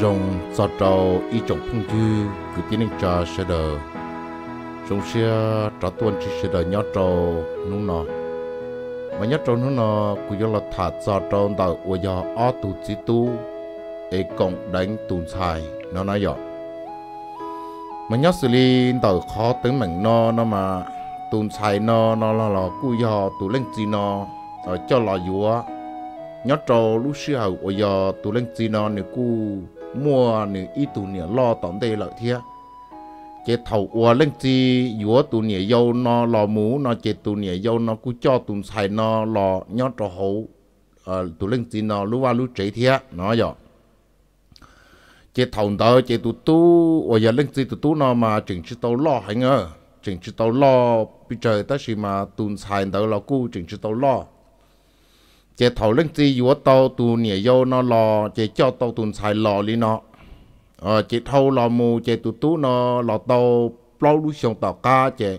rồng sọt trầu y trọng phong dư cứ tiến lên trà sẽ đờ trong xe trả tuần chỉ sẽ đờ nhớ trầu nung nọ mà nhớ trầu nung nọ cứ do là thả sọt trầu đào uo do o tu chỉ tu ấy cộng đánh tùn xài nó nói giọt mà nhớ xử lý đào khó tính mảnh no nó mà tùn xài no nó là là cứ do tù lên gì nó ở cho là dúa nhớ trầu lúc xưa hậu uo do lên gì nó nếu cứ mua nửa ít tụ nửa lo tổng tê lợi thiệt chế thầu ua lên chi dúa tụ nửa dâu nó lò mú nó chế tụ nửa dâu nó cứ cho tụ xài nó lò nhót trò hậu ờ, tụ lên chi nó lú qua lú chế thiệt nó rồi chế thầu đó chế tụ tu ua giờ lên chi tụ tu nó mà chừng chứ tao lo hay ngờ chừng chứ tao lo bây trời ta xì mà tụ xài đó là cú chừng chứ tao lo chế thầu lên gì vừa tàu tù nhẹ dâu nó lò chế cho tàu tù xài lò li nó ờ chế thâu lò mù chế tụ tú nó lò tàu plau đu xong tàu cá chế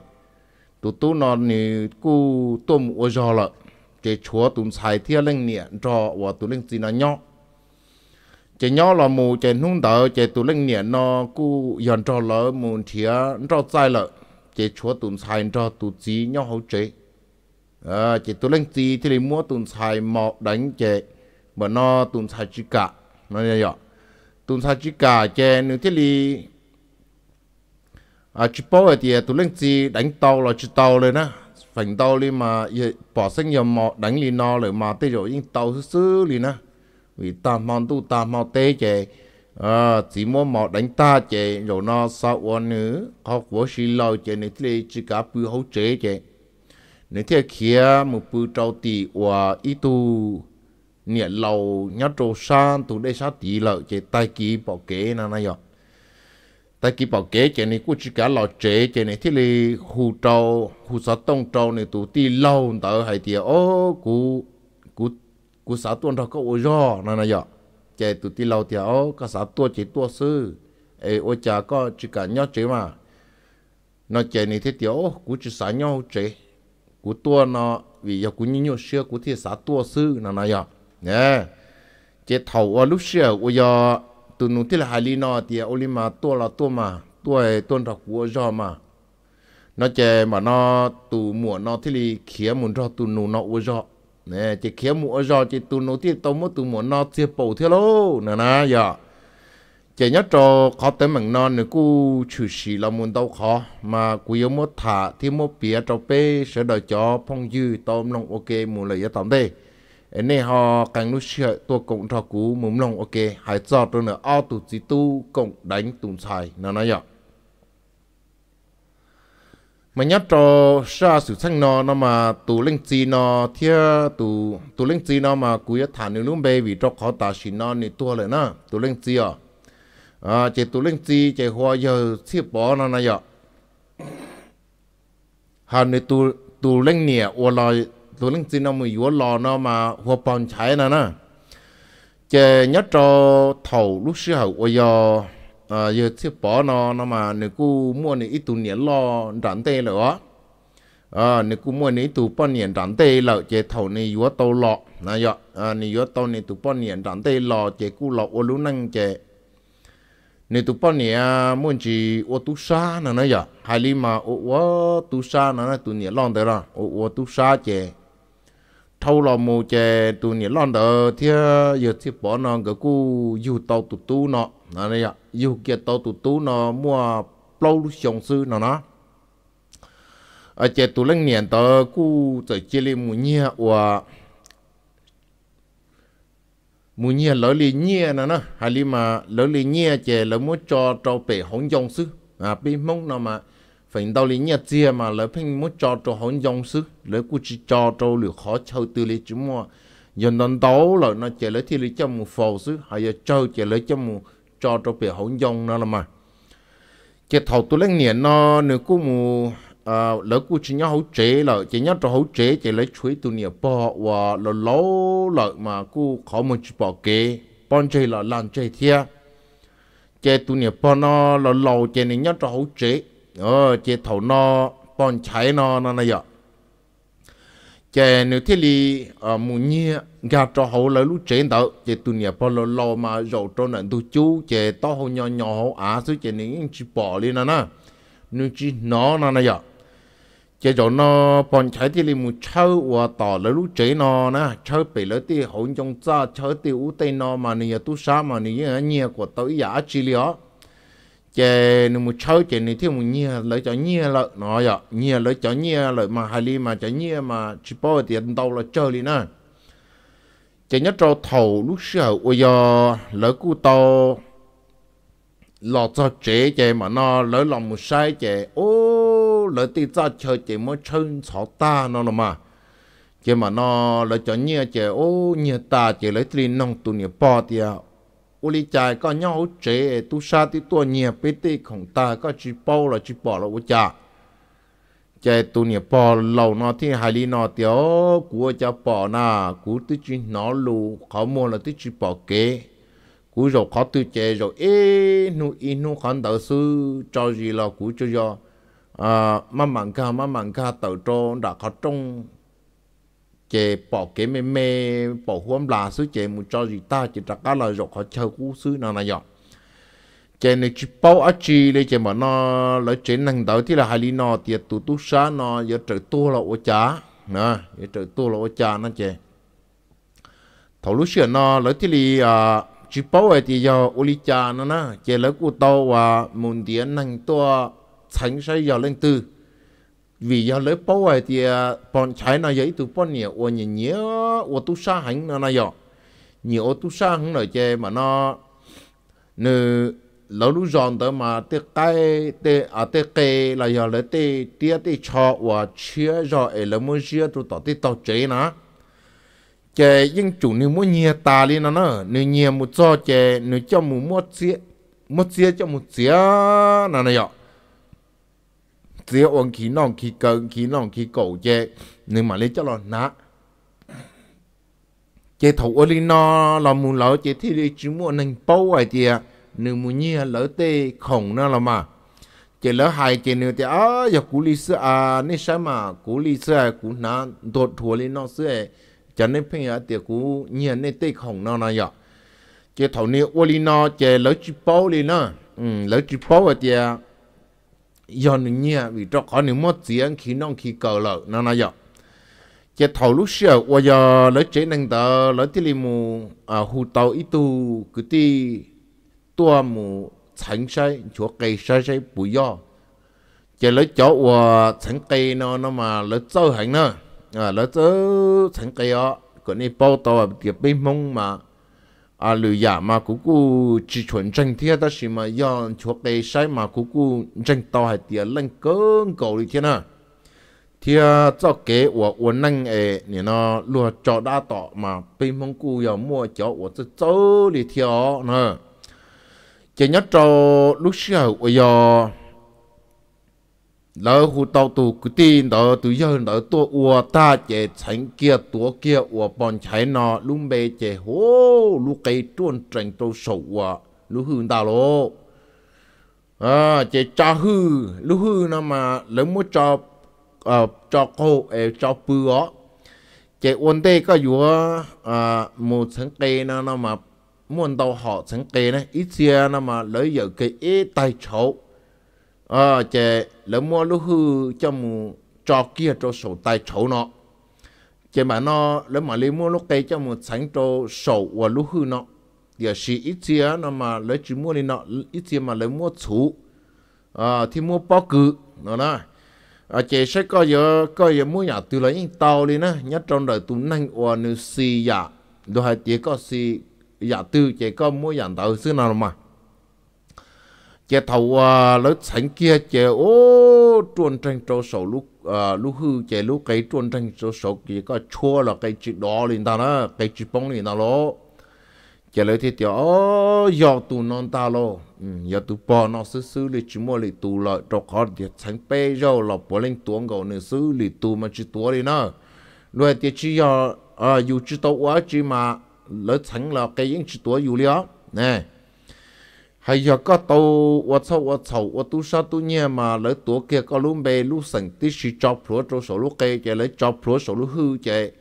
tụ tú nó nì cu tôm ô giò lợ chế chúa tù xài thia lên nhẹ trò và tụ lên gì nó nhọ chế nhọ lò mù chế nung đỡ chế tụ lên nhẹ nó cu dọn trò lỡ mù thia trò sai lợ chế chúa tụ xài trò tụ gì nhọ hậu chế à, ờ, chị tôi lên gì thì lấy mua tụn xài mọ đánh chị mà nó tụn xài chữ cả nó như vậy tụn xài chữ cả chị nếu thế thì à chữ bao thì tôi lên gì đánh tàu là chữ tàu lên á phành tàu đi mà bỏ sinh nhiều mọ đánh liền nó rồi mà tới rồi những tàu xứ xứ liền á vì ta mau tu ta mau tê chị à ờ, chỉ mua mọ đánh ta chị rồi nó sao nữa học võ sĩ lâu chị nếu thế thì chữ cả bự hậu chế chị nếu thế kia một bữa trâu tì và ít tu nhẹ lâu nhát trâu san tu đây sao tì lợ chế tay kỳ bỏ kế na nà yọ tay kỳ bỏ kế chế này cũng chỉ cả lọ chế chế này thế này hù trâu hù sa tông trâu này tu tì lâu tớ hay tì ô cú cú cú sa tuôn đó có ô gió nà nà yọ chế tu tì lâu tì ô có sa tuôn chế tuôn sư ê ô chả có chỉ cả nhát chế mà nó chế này thế tì ô cú chỉ sa nhau chế cú tua nó vì giờ cú nhiều xưa cú thì xã tua sư nó nói giờ nè chế thầu ở lúc xưa của giờ tụi nụ thì là hai ly nó thì ô li mà tua là tua mà tua là tua cú của giờ mà nó chế mà nó tụ mùa nó thì là khía muốn cho tụi nụ nó của giờ nè chế khía mùa giờ chế tụi nụ thì tao mới tụi mùa nó chế bầu thế lâu nè nè giờ chỉ nhớ cho khó tới mảng non nữa cú chủ sĩ là muốn đâu khó mà cú yếu mốt thả thì mốt bia cho bé sẽ đợi cho phong dư tôm lòng ok muốn lấy yếu tạm đây anh này họ càng lúc sợ tôi cũng cho cú mồm lòng ok hãy cho tôi nữa ao tụt chỉ tu cũng đánh tụm xài nó nói vậy mà nhớ cho sa sử sách nó nó mà tụ linh chi nó thia tụ tụ linh chi nó mà cú yếu thả nữa lúc bê vì cho khó tả xí nó thì tua lại nó tụ linh chi à à chế tụ lên chi chế hoa giờ xí bỏ nó này vậy hà này tụ tụ lên nè ô lo tụ lên chi nó mới vô lo nó mà hoa bòn cháy nè nè chế nhất cho thầu lúc xưa hậu ô giờ à giờ xí bỏ nó nó mà nếu cô mua này ít tụ nè lo rắn tê nữa à nếu cô mua này tụ bòn nè rắn tê lợ chế thầu này vô tàu lọ nè vậy à này vô tàu này tụ bòn nè rắn tê lọ chế cô lọ ô lú năng chế nếu tụi bọn nhà muốn chỉ ô tu sa nữa nè giờ hay li mà ô ô tu sa nữa nè tụi nhà lon tới rồi ô ô tu sa chè thâu lò mù chè tụi nhà lon tới thì giờ thì bỏ nó cái cú yêu tàu tụt tu nó nè nè giờ yêu kia tàu tụt tu nó mua plau lúc sòng sư nó nó ở chè tụi lăng niệm tới cú tới chia li mù nhia và mu nhia lỡ li nhia nè nó hay li mà lỡ li nhia chè lỡ muốn cho cho bể hỗn dòng sư à bị mong nó mà phải đâu li nhia chia mà lỡ phim muốn cho cho hỗn dòng sư lỡ cú chỉ cho cho lửa khó chơi từ li chúng mua dần dần đấu lỡ nó chè lỡ thì li cho mu phò sư hay là chơi chè lỡ cho mu cho cho bể hỗn dòng nó là mà chè thầu tôi lấy nhia nó nếu cú mu ờ lỡ cú chỉ nhau hậu chế là chỉ nhau cho hậu chế chỉ lấy chuối tu nhiều bò và lỡ lâu lỡ mà cú khó một chỉ bỏ kế bọn chơi là làm chơi thia chế tu nhiều bò nó lỡ lâu chế nên nhau cho hậu chế ờ chế thầu nó bọn cháy nó nó này vậy chế nếu thế thì ờ mù nhia gà cho hậu lỡ lúc chế đó chế tu nhiều bò lỡ lâu mà rầu cho nên tu chú chế to hậu nhỏ nhỏ hậu á số chế nên chỉ bỏ lên nó nè 你只拿那那样。chế chỗ nó bọn trái thì limu chơi và tỏ là lúc chế nó na chơi bị lỡ thì hỗn trong cha chơi thì u tây nó mà nè tu sa mà nè nhia của tới giả chỉ lió chế nó mu chơi chế này thì mu nhia lỡ cho nhia lỡ nó vậy nhia lỡ cho nhia lỡ mà hai li mà cho nhia mà chỉ bao tiền đâu là chơi đi na chế nhất cho thầu lúc sau ôi giờ lỡ cú tàu lọt cho chế chế mà nó lỡ lòng một sai chế ô số lợi tí ra chơi chỉ mới chân xó ta nó nó mà chỉ mà nó lợi cho nhẹ chỉ ô nhẹ ta chỉ lấy tí nông tu nhẹ bỏ thì à ô lý chạy có nhau chế tu sa tí tu nhẹ bế tí khổng ta có chỉ bỏ, là chỉ bỏ là ô cha, chạy tu nhẹ bỏ lâu nó thì hai lý nó thì ô của cha bỏ na, của tí chỉ nó lù khó mua là tí chỉ bỏ kế cú rồi khó tư chế rồi ê nu in nu khán đỡ sư cho gì là cú cho do à mà mặn ca mà mặn ca tàu trô đã có trong chế bỏ cái mê bỏ huống là sứ chế một cho gì ta chỉ đặt cái là rồi họ chờ cú sứ nào này vậy chế này chỉ bao ở chế mà nó lấy chế năng đầu thì là hai lý tiệt tụ tụ nó giờ trời tu là ô chả nè giờ trời tu là ô chả nó chế thầu lúc xưa nó lấy thì li à, chỉ bao ấy thì giờ ô lý cha nó nè chế lấy cú tàu và muốn tiền năng tua thành sai giờ lên từ vì giờ lấy bao vậy thì à, bọn trái nó giấy từ bọn nhiều ô nhiều nhiều ô tu sa hành nó nó giờ nhiều ô tu sa hành nói chơi mà nó nữ lâu lâu giòn tới mà tiếc tay tê à tê kê là giờ lấy tê tía tê cho và chia rồi ấy là muốn chia tụ tao tê tao chơi nó chơi nhưng chủ nếu muốn nhiều ta đi nó nó nếu nhia một cho chơi nếu cho một mua chia một chia cho một chia nó nó giờ 只要往起弄起根起弄起狗啫，你嘛你叫咯拿。chế thầu ở linh nó là muốn lỡ chế thì đi chú muốn nên bao vậy à thì nếu muốn như à, lỡ tê khổng nó là mà chế lỡ hai chế nếu thì à giờ cú li sữa à nên sao mà cú li sữa à, cú nó đột thua lên nó sữa cho nên phải ở cú như nên tê khổng nó là vậy chế thầu nếu ở linh nó chế lỡ chú bao lên nó lỡ chú bao vậy thì do nữa nhia vì cho có những mất tiền khi nông khi cờ lợ nó nói giờ chỉ thầu lúc xưa qua giờ lấy chế năng tờ lấy tiền mù à hụ tàu ít tu cứ ti tua mù chẳng sai chỗ cây sai sai bùi do chỉ lấy chỗ qua chẳng cây nó nó mà lấy châu hành nữa à lấy châu chẳng cây đó còn đi bao tàu thì à, bên mông mà à lựa giả mà cũng cú chỉ chuẩn tranh thiết đó xí mà do chuộc đầy sai mà cũng cú tranh to hay tiền lên cơn cầu đi thiên nào thì cho kế của uốn năng ấy nè nó lừa cho đa tọ mà bên mong cú giờ mua cho của cho cho đi theo nè chỉ nhớ cho lúc xưa của giờ lỡ hụ tàu tù cứ tin đó tự giờ đó tua ua ta chế tránh kia tua kia ua bọn cháy nó lúc bề chế hô lúc cây tuôn tránh tàu sầu ua lúc hư ta lô à chế cha hư lúc hư nó mà lỡ muốn cho à cho cô ờ cho bự ó chế ôn tê có dù à một sáng kê nó nó mà muốn tàu họ sáng kê này ít xia nó mà lỡ giờ cái ít tay chậu ờ chè lỡ mua lú hư cho mù trò kia cho sổ tài chỗ nó chè mà nó lỡ mà lấy mua lú cây cho mù sánh cho sổ và lú hư nó giờ chỉ ít chia nó mà lấy chỉ mua lên nó ít chia mà lấy mua chủ ờ thì mua bao cự nó đó à ờ, chè sẽ có giờ có giờ mua nhà từ lấy tàu đi na nhất trong đời tụi nanh và nữ si giả đồ hai tiếng có si giả từ chè có mua nhà tàu xưa nào mà chế thầu uh, à, lớp sánh kia chế ô chuồn tranh trâu sổ lúc uh, lúc hư chế lúc cái chuồn tranh trâu sổ kia có chua là cái chữ đó lên ta nó cái chữ bóng lên ta lo chế lấy thì tiểu ô giờ tụ non ta lo giờ tụ bò nó xứ xứ lì chỉ mua lì tụ lợi trâu khó thì sáng bê rau là bỏ lên tuồng gầu nữa xứ lì tụ mà chỉ tuồng đi nó rồi thì chỉ giờ à dù chỉ tàu quá chỉ mà lớp sáng là cái những chỉ tuồng dù lió nè hay giờ có tàu vật sâu vật sâu vật tu sa tu nhẹ mà lỡ tuổi kia có lúc bê lúc sành tí sĩ cho phúa cho số lúc kê chạy lấy cho phúa số lúc hư chạy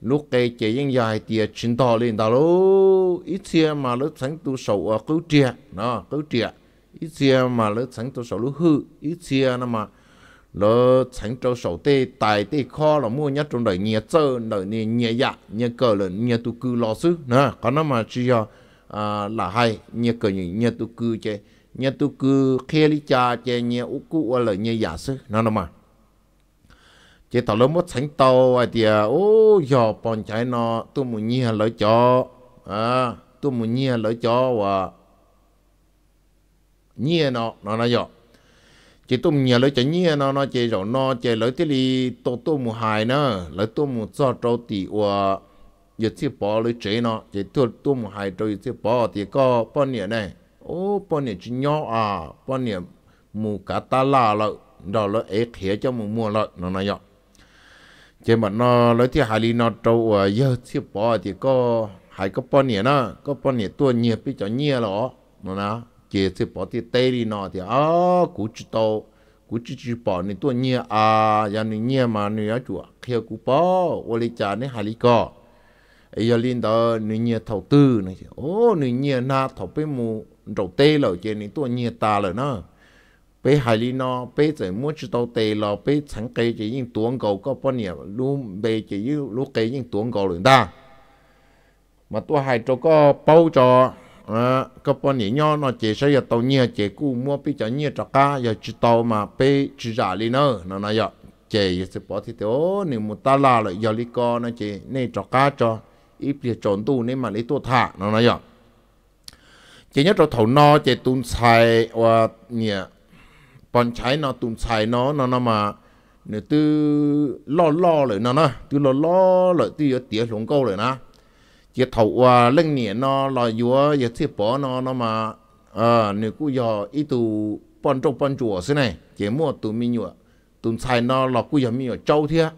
lúc kê chạy yên dài tiệt chín to lên đó lô ít xe mà lỡ sành tu sầu ở à, cứu triệt nó cứu triệt ít xe mà lỡ sành tu sầu lúc hư ít xe nó mà lỡ sành cho sầu tê tài tê kho là mua nhất trong đời nhẹ chơi đời nhẹ nhẹ dạ nhẹ cờ là nhẹ tu cứ lo sư nè còn nó mà chỉ giờ À, là hay như cái những như tu cư chơi như tu cư khi lý cha chơi như u cụ là như giả sư nó nó mà chế tàu lớn mất sánh tàu à thì ô giờ bọn trái nó tôi muốn nhia lỡ cho à tôi muốn nhia lỡ cho và nhia nó nó nó giờ chế tôi nhia lỡ cho nhia nó nó chế rồi nó chế lỡ thế li tôi tôi muốn hài nó lỡ tôi muốn cho trâu tỷ và giờ chỉ bỏ lưỡi chế nó chỉ tôi tôi một hai đôi chỉ thì có bao nhiêu này ô bao nhiêu chỉ nhỏ à bao nhiêu mù cả ta la lợ đó là ế khía cho mua lợ nó nói vậy chỉ mà nó lấy hai ly nó trâu à giờ chỉ thì có hai có bao nhiêu nó có bao nhiêu tôi nhiều bị cho nhiều lọ nó nói chỉ chỉ bỏ thì tê đi nó thì à cú chỉ tàu cú chỉ chỉ bỏ nên à giờ nên mà nên ở chùa khía cú bỏ ô lý cha hai ly có ấy giờ linh đó nữ nhia thầu tư này ô nữ nhia na thầu bé mù đầu tê rồi chứ nữ tôi nhia ta rồi nó bé hải linh nó bé chỉ muốn chỉ đầu tê là bé chẳng cây chỉ những tuồng cầu có bao nhiêu luôn bé chỉ những lúc cây những tuồng cầu rồi ta mà tôi hai chỗ có bao cho à có bao nhiêu nhau nó chỉ sẽ giờ tàu nhia chỉ cú mua bé cho nhia cho cá giờ chỉ tàu mà bé chỉ giả linh nó nó nói vậy chỉ sẽ bỏ thì thế ô nếu một ta là lại giờ đi co nó chỉ nên cho cá cho ít bia trốn tu nên mà lấy tua thả nó nói chỉ nhất là thầu no chỉ tun xài và ờ, nhỉ bọn trái nó tun xài nó nó nó mà tư lo lo rồi nó nó tư lo lo rồi tư ở tía xuống câu rồi nó chỉ thầu và ờ, lên nhỉ nó lo vừa giờ thiết bỏ nó nó mà à cứ giờ ít tu bọn trâu bọn chùa thế này chỉ mua tụi mình nhựa xài nó là cứ giờ mình ở trâu thế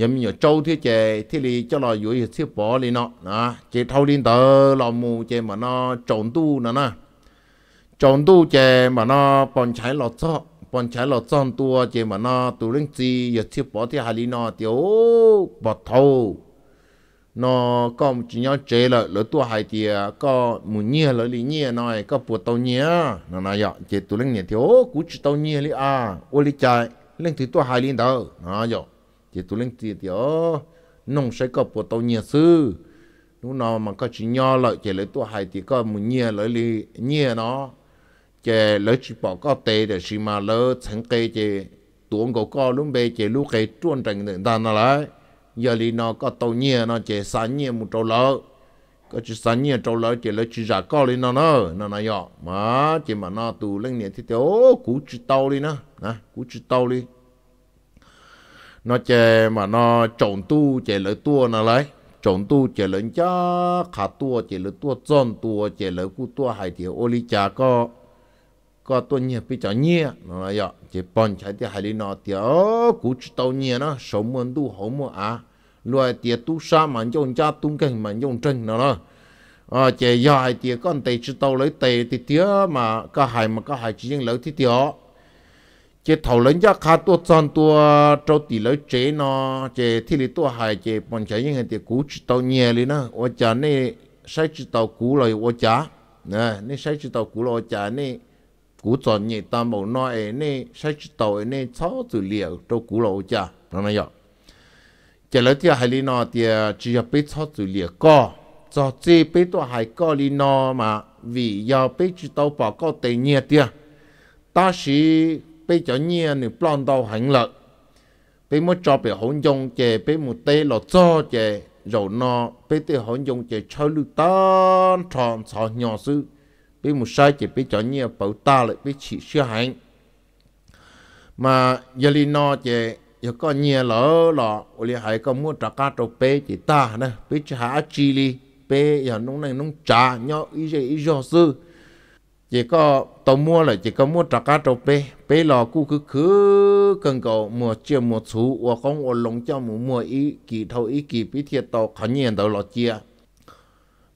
yếm nhớ trâu thiết chế thiết li cho lo yếu thiết bỏ li nọ, à chế thâu liên tờ lo mù chế mà nó trộn tu nó nè trộn tu chế mà nó bọn trái lo cho bọn trái lo chọn tua chế mà nó tu linh chi yếu thiết bỏ thì hà li nó tiểu bỏ thâu nó có chỉ nhớ chế là lỡ tu hai thì à, có mù nhia lỡ li nhia nói có bùa tàu nhia nó nói vậy chế tu linh nhia thiếu cú chỉ tàu nhia li à ô li chạy linh thì tu hai li đâu nó vậy thì tôi lên tiền thì ó nông sẽ có của tàu nhà sư lúc nào mà có chỉ nho lợi chỉ lấy tôi hay thì có một nhia lợi li nhia nó chỉ lấy chỉ bỏ có tệ để xí mà lỡ thành cây chỉ tuồng cổ co lúc bề chỉ lúc cây chuôn trành để đàn nó lại giờ li nó có tàu nhia nó chỉ sáng nhia một trâu lỡ có chỉ sáng nhia trâu lỡ chỉ lấy chỉ giả co li nó nó nó nó nhỏ mà chỉ mà nó tù lên nhia thì thì ô cú chỉ tàu li nó nè cú chỉ tàu li nó chè mà nó trộn tu chè lợi tua nó lấy trộn tu chè lợi chá khả tua chè lợi tua tròn tua chè lợi cu tua hải thì ô lý chá có có tua nhẹ bị chó nhẹ nó nói vậy chè bọn chạy thì hải lý nó thì ô cú chú tàu nhẹ nó sống muốn tu hổ mua à loại thì tu sa mà dùng cha tung cảnh mà dùng chân nó nó à chè dài thì con tề chú tàu lấy tề thì tía mà cả hải mà cả hải chỉ riêng lấy thì tía chế thầu lớn giá khá tua chọn tua trâu tỷ lấy chế nó chế thì lý tua hại chế bọn chế những hình thì cú chỉ tàu nhẹ lý nó ô chả nè sai chỉ tàu cú rồi ô chả nè nè sai chỉ tàu cú rồi ô chả nè cú chọn nhẹ ta màu nó ấy nè sai chỉ tàu ấy nè cháu từ liệu trâu cú rồi ô chả nó nói vậy chế lối tia hại lý nó thì chỉ là biết cháu từ liệu co cho chế biết tua hại co lý nó mà vì do biết chỉ tàu bỏ co tệ nhẹ tia ta chỉ bây giờ nhia nụ plon đau hành lợi bây mua cho bây hỗn dung chè bây mua tê lọ cho chè rồi nó bây tê hỗn dung chè cho lưu tan tròn sọ nhỏ sư bây mua sai chè bây giờ nhia bảo ta lại bây chỉ sửa hành mà giờ li nó chè giờ có nhia lỡ lọ li hãy có mua trả cá trâu bê chỉ ta nè bây chỉ hả chi li bê giờ nông này nông trà nhau ý gì ý do sư chỉ có tàu mua là chỉ có mua trà cá trâu bê bê lò cu cứ cứ cần cầu mua chia mua chú hoặc không ở lồng cho mua mua ý kỳ thâu ý kỳ bí thiệt tàu khó nhiên tàu lò chia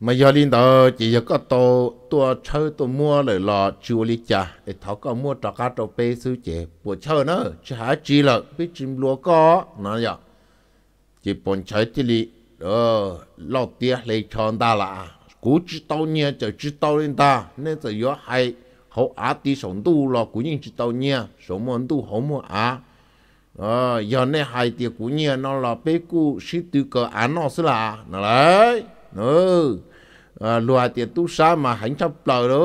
mà giờ linh tàu chỉ có tàu tua chơi tàu mua lại lò chú lý trà để tháo có mua trà cá trâu bê sư chế bộ chơi nữa chứ hả chi là biết chim lúa có nó vậy chỉ bọn chơi thì lì ờ lò tia lấy tròn ta là cú chỉ tàu nhia chỉ tàu lên ta nên giờ yếu hay hậu á tí sống tu lo cú chỉ tàu nhia sống muốn tu muốn á ờ giờ này hay thì cú nhia nó là bê cú sĩ tư cờ á nó sẽ là nó đấy ừ à, lùa thì tu sa mà hạnh chấp lời đó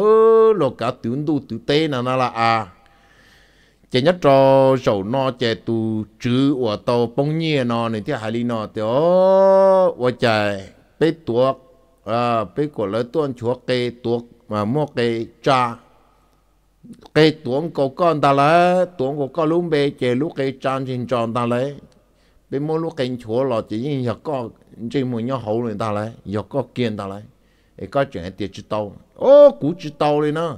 lo cả tướng tu tử tế nó là à chỉ nhất cho sầu nó chạy tu chữ của tàu bông nhia nó này thì hay đi nó thì ô ô chạy bê tuộc à bây giờ là tuần chúa kê tuộc mà mua kê cha kê tuồng cổ con ta là tuồng cổ con lúc bê chế lúc kê trang trên tròn ta là bây mua lúc kênh chúa là chỉ nhìn nhạc có chỉ muốn nhớ hậu lên ta là nhạc có kiên ta là ấy có chuyện tiệt chỉ tàu ô cú chỉ tàu lên nó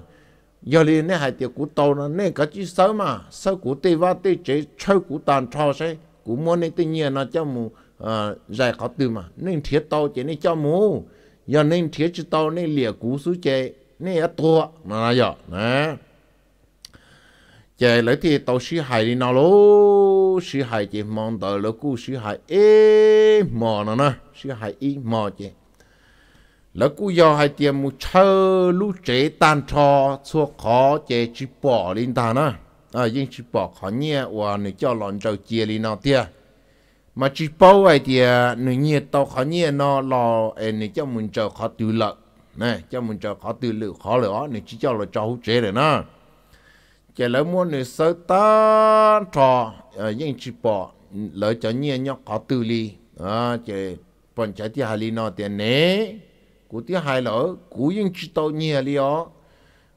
giờ liền nè hai tiệt cú tàu nó nè có chỉ sớm mà sớm cú tê va tê chế chơi cú tàn cho sẽ cú mua nè tự nhiên nó cho mù à giải khó từ mà nên thiệt tàu chỉ nên cho mù giờ nên thiết chứ tao nên lìa cú số chè nên ở tua mà giờ nè chè lấy thì tao sĩ hài đi nào lố sĩ hài chỉ mong tờ lỡ cú sĩ hài ê mò nó nè sĩ hài ý mò chè lỡ cú giờ hai tiền một chơ lũ chế tan trò xua khó chè chỉ bỏ lên ta nè à nhưng chỉ bỏ khó nhẹ và nếu cho đi nào tiền mà chỉ bao vậy thì à, người nhiệt tàu khó nhiệt nó lò này cho mình chờ khó tự lực, này cho mình chờ khó tự lực khó lửa này chỉ cho là cho hữu chế rồi nó chỉ lỡ muốn người sơ ta trò à, nhưng chỉ bỏ lỡ cho nhiệt nhóc khó tự li à chỉ phần trái thì hai li nó tiền nè cú thứ hai là cú nhưng chỉ tàu nhiệt li ó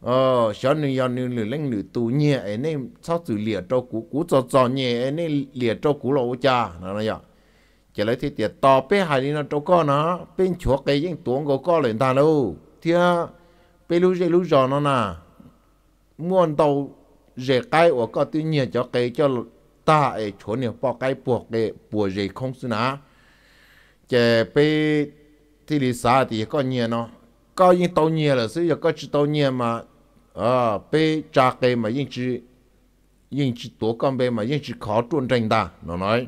ờ cho nên giờ nên lửa lên lửa tù nhẹ ấy nên sau từ lìa cho cú cú cho cho nhẹ ấy nên lìa cho cú lộ cha nó vậy chỉ lấy thì tiền to bé hai đi nó cho con nó bên chúa cái những tuồng của con lên ta đâu thì bên lúc dây lúc giò nó nà muôn tàu dễ cái của con tự nhiên cho cái cho ta ấy chúa nhiều bỏ cái buộc cái buộc gì không xứ ná chỉ bên thì lý sao thì có nhiều nó có những tàu nhiều là sử dụng có chỉ tàu nhiều mà à bé cha cái mà yên chỉ yên chỉ tổ con bé mà yên chỉ khó trốn tranh ta nó nói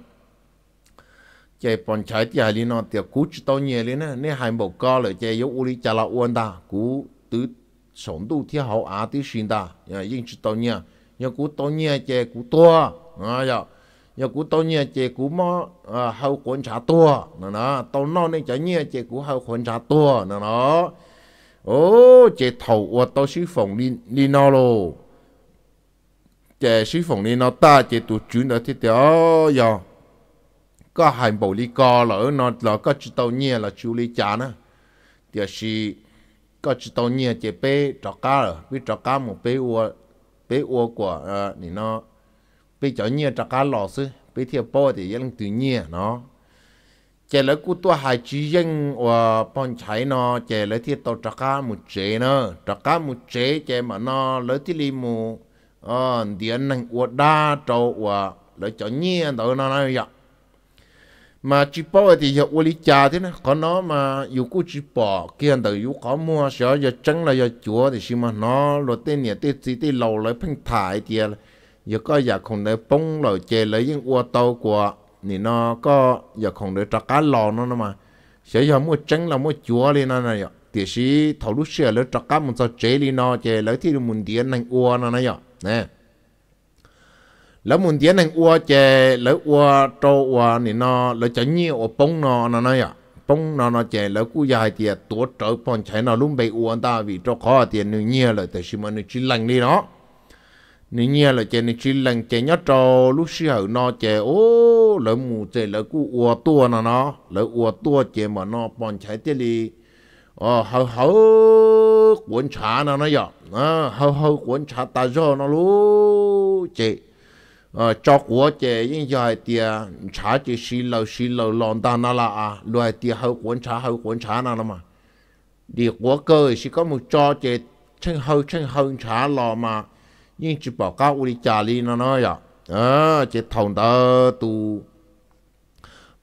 bọn trái thì hai nó thì cú chỉ tao lên nè nè hai bộ co lại chạy yếu uli cha là uôn ta cú tứ sống tu thì hậu á tí xin ta yên chỉ tao nhẹ nhớ cú tao nhẹ chạy to à dạ nhớ cú tao nhẹ chạy cú mò hậu quần trả to nó nó tao nó nên chạy nhẹ chạy hậu quần trả to nó ô chị thầu tôi sư phòng đi đi nó lô chị sư phòng đi nó ta chị tụ chuyển ở thế đó giờ có hai bộ lý co lỡ nó lỡ có chú tàu nhẹ là chú lý chán á thì là có chú tàu nhẹ chị bé trọ cá rồi trọ cá một bé ua bé ua của thì ờ, nó bé chó nhẹ trọ cá lò sư bé thiệp bò thì yên tự nhẹ nó chế lấy cú tua hai chỉ dân và bọn chạy nó chế lấy thì tàu trắc cá một chế nó trắc cá một chế chế mà nó lấy thì li mù ờ điện năng của đa trâu và lỡ cho nhiên tàu nó nói vậy mà chỉ bỏ thì giờ u lý cha thế này có nó mà dù cú chỉ bỏ kia tàu dù có mua sợ giờ trắng là giờ chúa thì xí mà nó lo tên nhà tên gì tên lâu lấy phanh thải thì giờ có giờ không để bông rồi chế lấy những ô tàu của thì nó có giờ còn được trắc cá lò nó mà sẽ giờ mua trứng là mua chúa lên nó này thì sĩ thầu lúc xưa lấy trắc cá một sao chế lên nó chế lấy thì mình tiền nành ua nó này nè mình tiền nành ua chế lấy ua trâu ua thì nó lấy chả nhiều ở bông nó nó này bông nó nó chế lấy cú dài thì tổ trợ phòng chạy nó luôn bị ua ta vì cho khó tiền nhiều là thì sĩ mà nó chỉ lành đi nó nên nhà là chè này chỉ lần chè nhớ trò lúc xí hậu nó chè ô lỡ mù chè lỡ cú ua tua nó nó lỡ ua tua chè mà ờ, nó bọn chạy tiền đi ờ hậu hậu cuốn trà nó nó giờ à, hậu hậu cuốn trà ta do nó lú chè ờ cho của chè những giờ tiền trà chè xí lầu xí lầu lòn ta nó là à loài tiền hậu cuốn trà hậu cuốn trà nó mà đi của cơ chỉ có một cho chè chân hậu chân hậu trà lò mà nhưng chỉ bảo các uli trà li nó nói à à ờ, chỉ thòng ta tu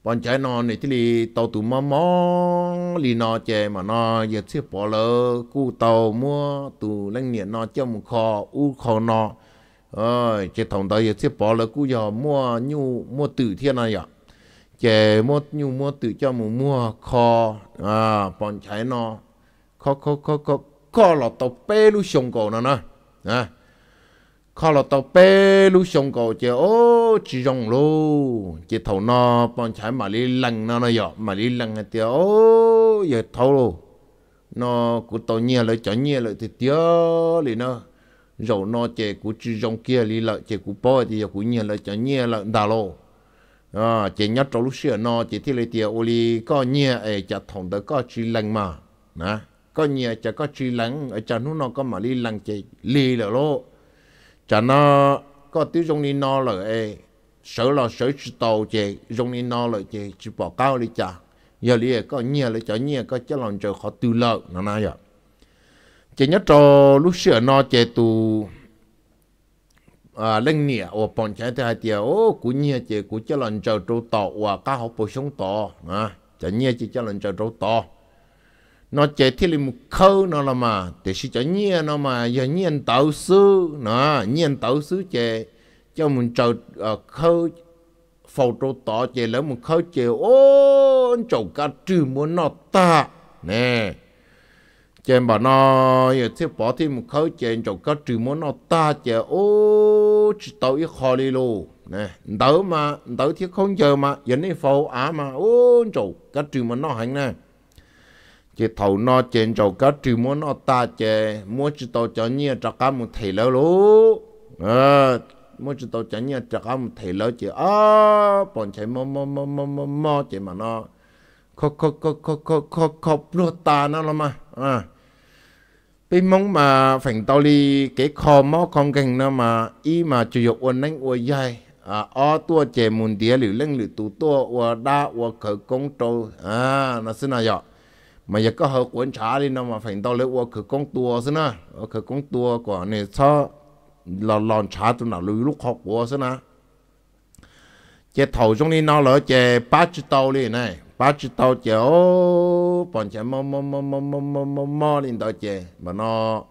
bọn trái nó này thì tàu tu mò mò li nó chè mà nó giờ xếp bỏ lỡ cú tàu mua tu lăng nhiệt nó cho một kho u kho nó à ờ, chỉ thòng ta giờ xếp bỏ lỡ cú giờ mua nhu mua tử thiên này à chè mua nhu mua tử cho một mua kho à bọn trái nó kho kho kho kho kho là tàu pê lu sông cổ nó nè à khó là tàu bê lú sông cầu chè ô chỉ rong lú chỉ thầu nó bọn trái mà đi lăng nó nó dọ mà đi lăng thì ô giờ thầu lú nó cứ tàu nhẹ lại chở nhẹ lại thì tiếc lì nó dầu nó chè cú chỉ rong kia lì lại chè cú bò thì giờ cú nhẹ lại chở nhẹ lại đà lô à chè nhát trâu lú sữa nó chè thì lại tiếc ô lì có nhẹ ấy chả thòng tới có chỉ lăng mà nè có nhia chả có chỉ lăng ở chả nó có mà đi lăng chè lì là lô cho nó có tiêu dùng đi nó lợi, ê sợ là sở chỉ tàu chè dùng đi nó lợi chè chỉ bỏ cao đi chả giờ lì có nhiều lợi cho nhiều có chất lòng chờ khó tiêu lợi nó nói vậy chỉ nhất cho lúc xưa nó chè tu à lên nhẹ ở bọn trẻ thì hai tiều ô cú nhiều chè cú chất lòng chờ trâu tàu và các học bổ sung tàu à chỉ nhiều chỉ chất lòng chờ trâu tàu nó chạy thiết lên một khâu nó là mà để sự cho nhia nó mà giờ nhiên tạo sư nó nhiên tạo sư chạy cho mình chờ khâu phẫu trô tỏ chạy lấy một khâu chạy ô chỗ cả trừ muốn nó ta nè chạy bảo nó giờ thiết bỏ thêm một khâu chạy chỗ cả trừ muốn nó ta chạy ô chỉ tạo ít khó đi luôn nè đỡ mà đỡ thiết không giờ mà giờ này phẫu á mà ô chỗ cả trừ muốn nó hành nè chỉ thầu nó trên trầu cá trừ muốn nó ta chè muốn chỉ tàu cho nhia cho cá một thầy lâu lú à ờ, muốn chỉ tàu cho nhia cho cá một thầy lâu chỉ à ờ, bọn chạy mò mò mò mò mò mò chỉ mà nó khó khó khó khó khó khó khó nó ta nó lắm à. Ờ. mà à bây mong mà phải tao đi cái kho mò con gành nó mà y mà chủ yếu uốn đánh uốn dài à o tua chè mùn đĩa lử lưng lử tù tua uốn đa uốn khởi công trâu à nó xin là vậy mà giờ có hậu cuốn trả đi nó mà phải đau lấy ô cửa con tua xí na ô cửa con tua của này sao lò lòn trả tụi nào lùi lúc học của xí na chế thầu trong đi nó lỡ chế ba chữ tàu đi này ba chữ tàu chế ô bọn chế mò mò mò mò mò mò mò mò đi tàu chế mà nó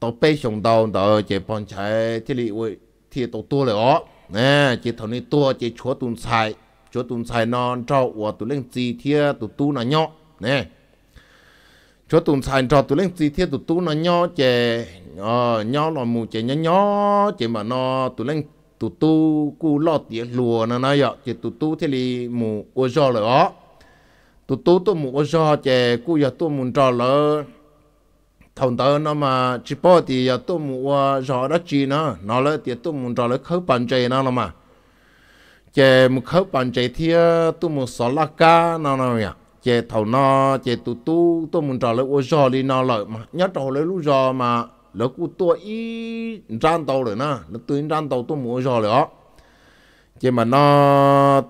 tàu bê sông tàu tàu chế bọn chế thì lì ui thì tàu tua lại ó nè chế thầu này tua chế chúa tụi sai chúa tụi sai non trâu của tụi lên gì thia tụi tu là nhọ nè cho tụi sai cho tụi lên gì thiết tụi tu nó nhỏ chè nhỏ ờ, nho là mù chè nhỏ nho chè mà nó tụi lên tụi tu cu lo tiệt lùa nó nói vậy chè tụi tu thế li mù ô giò rồi đó tụi tu tụi mù ô giò chè cu giờ tụi mù trò lỡ thằng tớ nó mà chỉ bỏ thì giờ tụi mù ô giò đó chi nó nó lỡ tiệt tụi mù trò lỡ khớp bàn chè nó là mà chè mù khớp bàn chè thì tụi mù sò la ca nó nói vậy chè thầu nó chè tu tu tôi muốn trả lời ô giò đi nó lợi mà nhớ trả lời lúc giò mà lỡ cụ tôi ý ran tàu rồi na lỡ tôi ran tàu tôi muốn giò rồi chè mà nó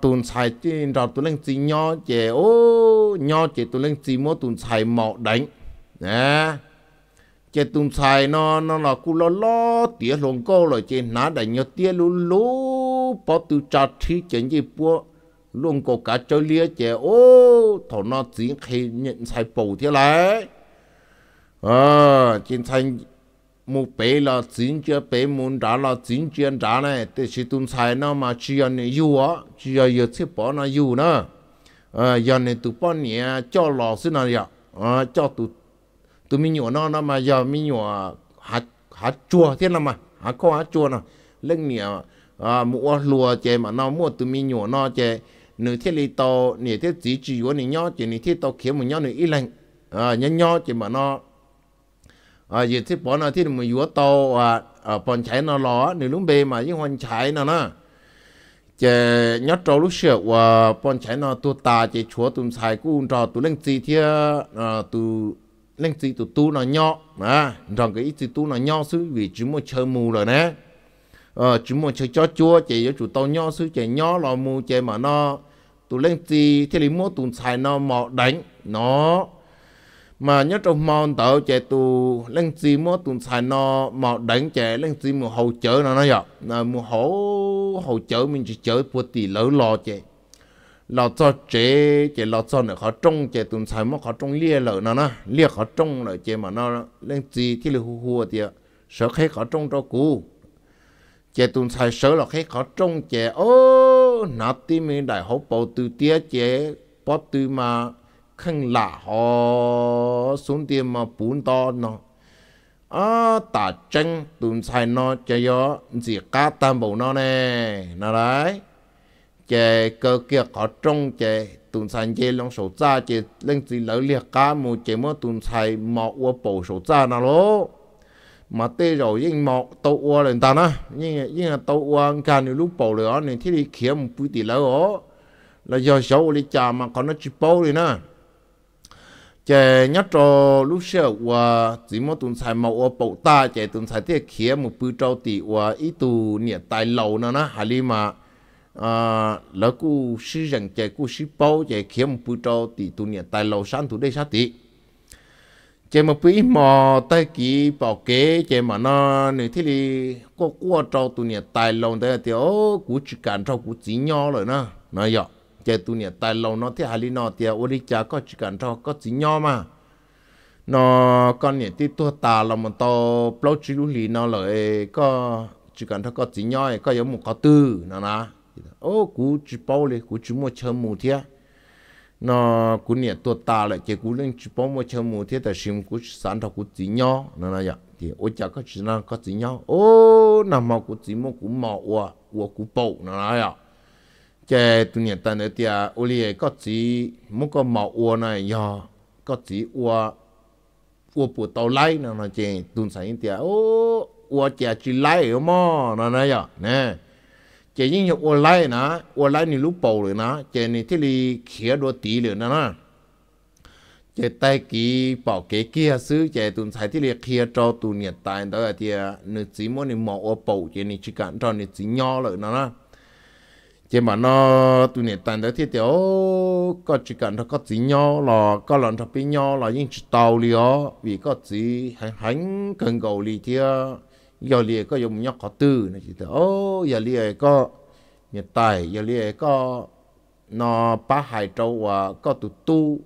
tuần xài trên rào tôi lên chỉ nho chè ô nho chè tôi lên chỉ mua tuần xài mỏ đánh nè chè tuần xài nó nó là cụ lo lo tía lồng câu rồi chè ná đánh nhớ tía lú lú bỏ từ trà thì chè gì bua luôn có cả chơi lia chè ô thổ nó chỉ khi nhận sai bầu thế này à chiến thành một bé là chính chưa bé muốn trả là chính chưa trả này thì chỉ tụng sai nó mà chỉ ăn này yêu á chỉ ăn yêu chỉ bỏ nó yêu nữa à giờ này tụ bỏ nhẹ cho lò xin nào vậy à ờ, cho tụ tụ mình nhỏ nó nó mà giờ mình nhỏ hạt hạt chua thế nào mà hạt có hạt chua nào lên nhẹ à mua lùa chè mà nó mua tụ mình nhỏ nó chè nửa thiết lý tàu nửa thiết chỉ chỉ của nửa nhỏ chỉ nửa thiết tàu kiếm một nhỏ nửa ít lạnh à nhó nhỏ chỉ mà nó à giờ thiết bỏ nó thiết một yếu tàu à à bọn chạy nó ló nửa lúng bề mà với hoàn chạy nó nè chè nhó trâu lúc sửa và bọn trái nó tu ta chỉ chúa tụm sai cũng ung trò tụ lên gì thiết à tụ lên gì tụ tu nó nhỏ à rằng cái ít tu nó nhỏ xứ vì chúng một chơi mù rồi nè Ờ, chúng muốn chơi cho chúa chạy cho chủ tàu nhỏ sư chạy nhỏ lò mù chạy mà nó tụ lên gì thế lý mua tụ xài nó mò đánh nó mà nhớ trong mòn tàu chạy tù lên gì mua tụ xài nó mò đánh chạy lên gì mua hậu chở nó nó dọc là mua hậu hậu chở mình chỉ chở bùa tỷ lỡ lò chạy lò cho chế chạy lò cho nó khó trông chạy tụ xài mua khó trông lia lỡ nó nó lia khó trông lỡ chạy mà nó lên gì thế lý hù hùa thì sợ khi khó trông cho cú chế tụng sai sớ là khi khó trông chế ô nó tí mình đại hậu bầu từ tía chế bó từ mà khăn lạ họ xuống tiền mà bún to nó à tả tranh tụng sai nó chế gió gì cá tam bộ nó nè nó đấy chế cơ kia khó trông chế tụng sai chế lòng sổ ra chế lên gì lỡ liệt cá mù chế mơ tụng sai mọ ua bầu sổ ra nó lô mà tê rồi yên mọ tàu ua lên ta na nhưng nhưng là tàu ua cả nhiều lúc bầu lửa nên thì đi kiếm một bụi tì lỡ là do sầu đi chà mà còn nó chỉ bầu đi na chè nhát cho lúc xe ua chỉ mà tuần sai màu ua bầu ta chè tuần sai thì kiếm một bụi trâu tì ua ít tu nhiệt tài lâu na na hà li mà à lỡ cú sư rằng chè cú sư bầu chè kiếm một bụi trâu tì tu nhiệt tài lâu sáng tu đây sát tì chế mà quý mò tới kỹ bảo kế chế mà nó nếu thế thì có qua trâu tụi nhà tài lòng tới thì ô cú chỉ cản trâu cú chỉ nhỏ rồi nó nói vậy chế tụi nhà tài lòng nó thế hà lý nó thì ô đi chả có chỉ cản trâu có chỉ nhỏ mà nó con nhà tí tua ta là một to plau chỉ lũ lì nó lại có chỉ cản trâu có chỉ nhỏ có giống một có tư nó nè ô cú chỉ bao lì cú chỉ mua chơi mù thiệt nó cũng nhẹ tua ta lại chỉ cũng lên chỉ bỏ một chân một thế ta xem cũng sản thảo cũng chỉ nhỏ nó nói vậy dạ, thì ôi chả có chỉ năng có chỉ nhỏ ô nằm mà cũng chỉ một cũng mỏ ua ua cũng bầu nó nói vậy chế tu nhẹ ta nữa thì ô li có chỉ một cái mỏ ua này giờ có chỉ ua ua bù tàu lái nó nói chế tu sản thì ô ua chả chỉ lái mà, nó nói vậy nè chế những hiệu ô lại nó ô lại ni rồi nó chế ni thế li khía đồ tí rồi nó nó chế tay kí bỏ kế kia xứ chế tụn sai thế li khía cho tụn nhiệt tại đó là thì nữ chỉ muốn ni mỏ ô bầu chế ni cho ni chỉ nhỏ rồi nó nó chế mà nó tụn nhiệt tại đó thì thì ô có chỉ cản nó có chỉ nhỏ là có lần thập bị nhỏ là những chỉ li ó vì có chỉ hành hành cần cầu li thì giờ lìa có dùng nhóc có tư nó chỉ ô giờ lìa có nhà tài giờ lìa có nó ba hai trâu và có tụ tu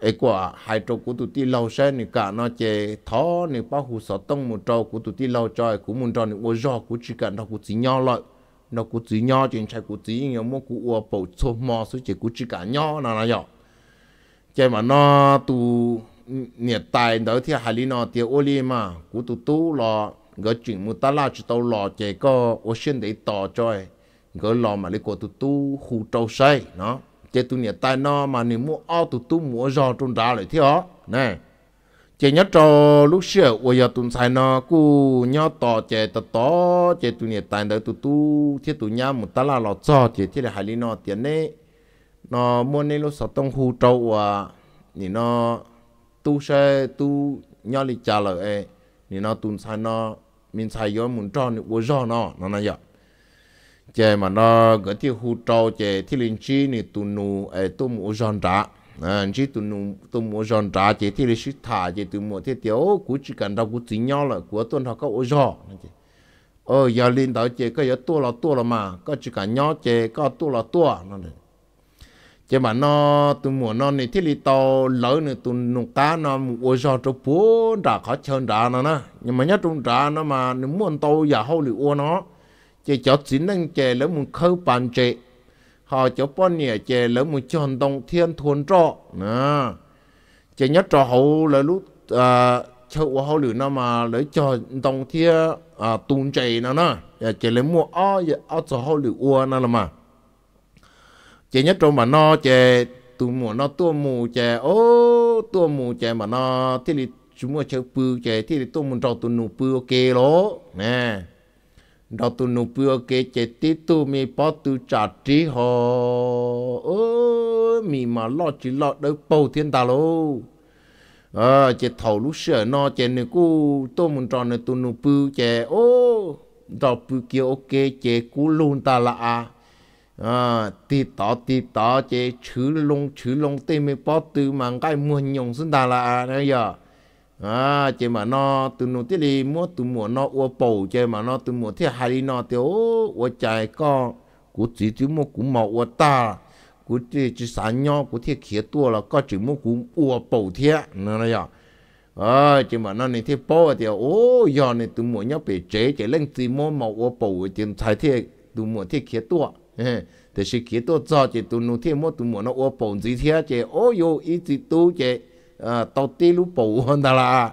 ấy quả hai trâu của tụ ti lâu xe này cả nó chè thó này ba hồ sọ tông một trâu của tụ ti lâu trời của một trâu này ô giò của chỉ cả nó của chỉ nhau lại nó của chỉ nhau trên trái của chỉ nhau mua của ô bầu số mò số chỉ của chỉ cả nhau nào nào nhỏ chè mà nó tụ nhiệt tài đó thì hai lý nó tiêu ô li mà của tụ tu là cái chuyện mu ta la chỉ tao lò chạy có ô xin để tỏ cho cái lò mà lấy cổ tu tu khu trâu say nó chế tu nhà tai nó mà nếu mua ao tu tu mua giò trong đá lại thế ó nè chế nhớ cho lúc xưa ô giờ tu sai nó cứ nhớ tỏ chạy tao tỏ chế tu nhà tai đó tu tu chế tu nhà mu ta la lò cho chế thế là hai lý nó tiền đấy nó mua nên lúc sau tông khu trâu à thì nó tu xe tu nhớ đi trả lời thì nó tu sai nó mình xài gió muốn cho nó uống gió nó nó nói vậy Chế mà nó cái tiêu hụt trâu chế thì linh chi này tụ nu, ấy tụ mua giòn trả à, Anh chỉ tụ nu, tụ mua giòn trả Chế thì linh chi thả chế tụ mua thế tiêu cú chỉ cần đâu cú tính nhau là của tuần họ có uống giò ờ giờ linh đạo chế có giờ tua là tua là mà có chỉ cần nhau chế có tua là tua nó chứ mà nó tụi mùa nó này thiết lý to lỡ này tụi nông cá nó mua giò cho bố đã khó chơn đã nó nè nhưng mà nhất trong đã nó mà nếu muốn to giả hậu lì uo nó chỉ cho chính năng chè lỡ một khâu bàn chè họ cho bọn nhẹ chè lỡ một chọn đồng thiên thuần trọ nè chè nhất trọ hậu là lúc à cho uo hậu lì nó mà lấy cho đồng thiên à tuôn chè nó nè chè lấy mua o giờ à, o cho hậu lì uo nó là mà chế nhất trong mà nó chế tu mù nó tua mù chế ô tua mù chế mà nó thế thì chúng mà chơi bự chế thế thì tôi muốn trò tu nụ bự ok đó nè đó tu nụ bự ok chế tí tu mi bỏ tu trả trí họ ô mi mà lo chỉ lo đâu bầu thiên ta lô à chè thầu lúc sửa nó chế nè cu tôi muốn trò nè tu nụ bự chế ô trò bự kia ok chế cú luôn ta là à à tì tỏ tì tỏ chế chữ lông chữ lông tên mê bó từ mà cái mua nhung xin ta là nè à, giờ à chế mà nó từ nó tiết đi mua từ mùa nó ua bầu chế mà nó từ mùa thiết hài đi nó ô ua chạy co cú chỉ chỉ mua cú màu ua ta cú chỉ chỉ sản nhau cú thiết khía tua là có chỉ mua cú ua bầu thiết nè nè giờ à chế mà nó này thiết bó thì ô giờ này từ mùa nhau bị chế chế lên từ mua màu ua bầu tiền thay thiết từ mùa thiết khía tua thì sự tôi cho chị tụi nó thêm một tụi muốn nó ô bổn gì thế chị ô yo ý chị tụ chị tàu tê lũ bổ là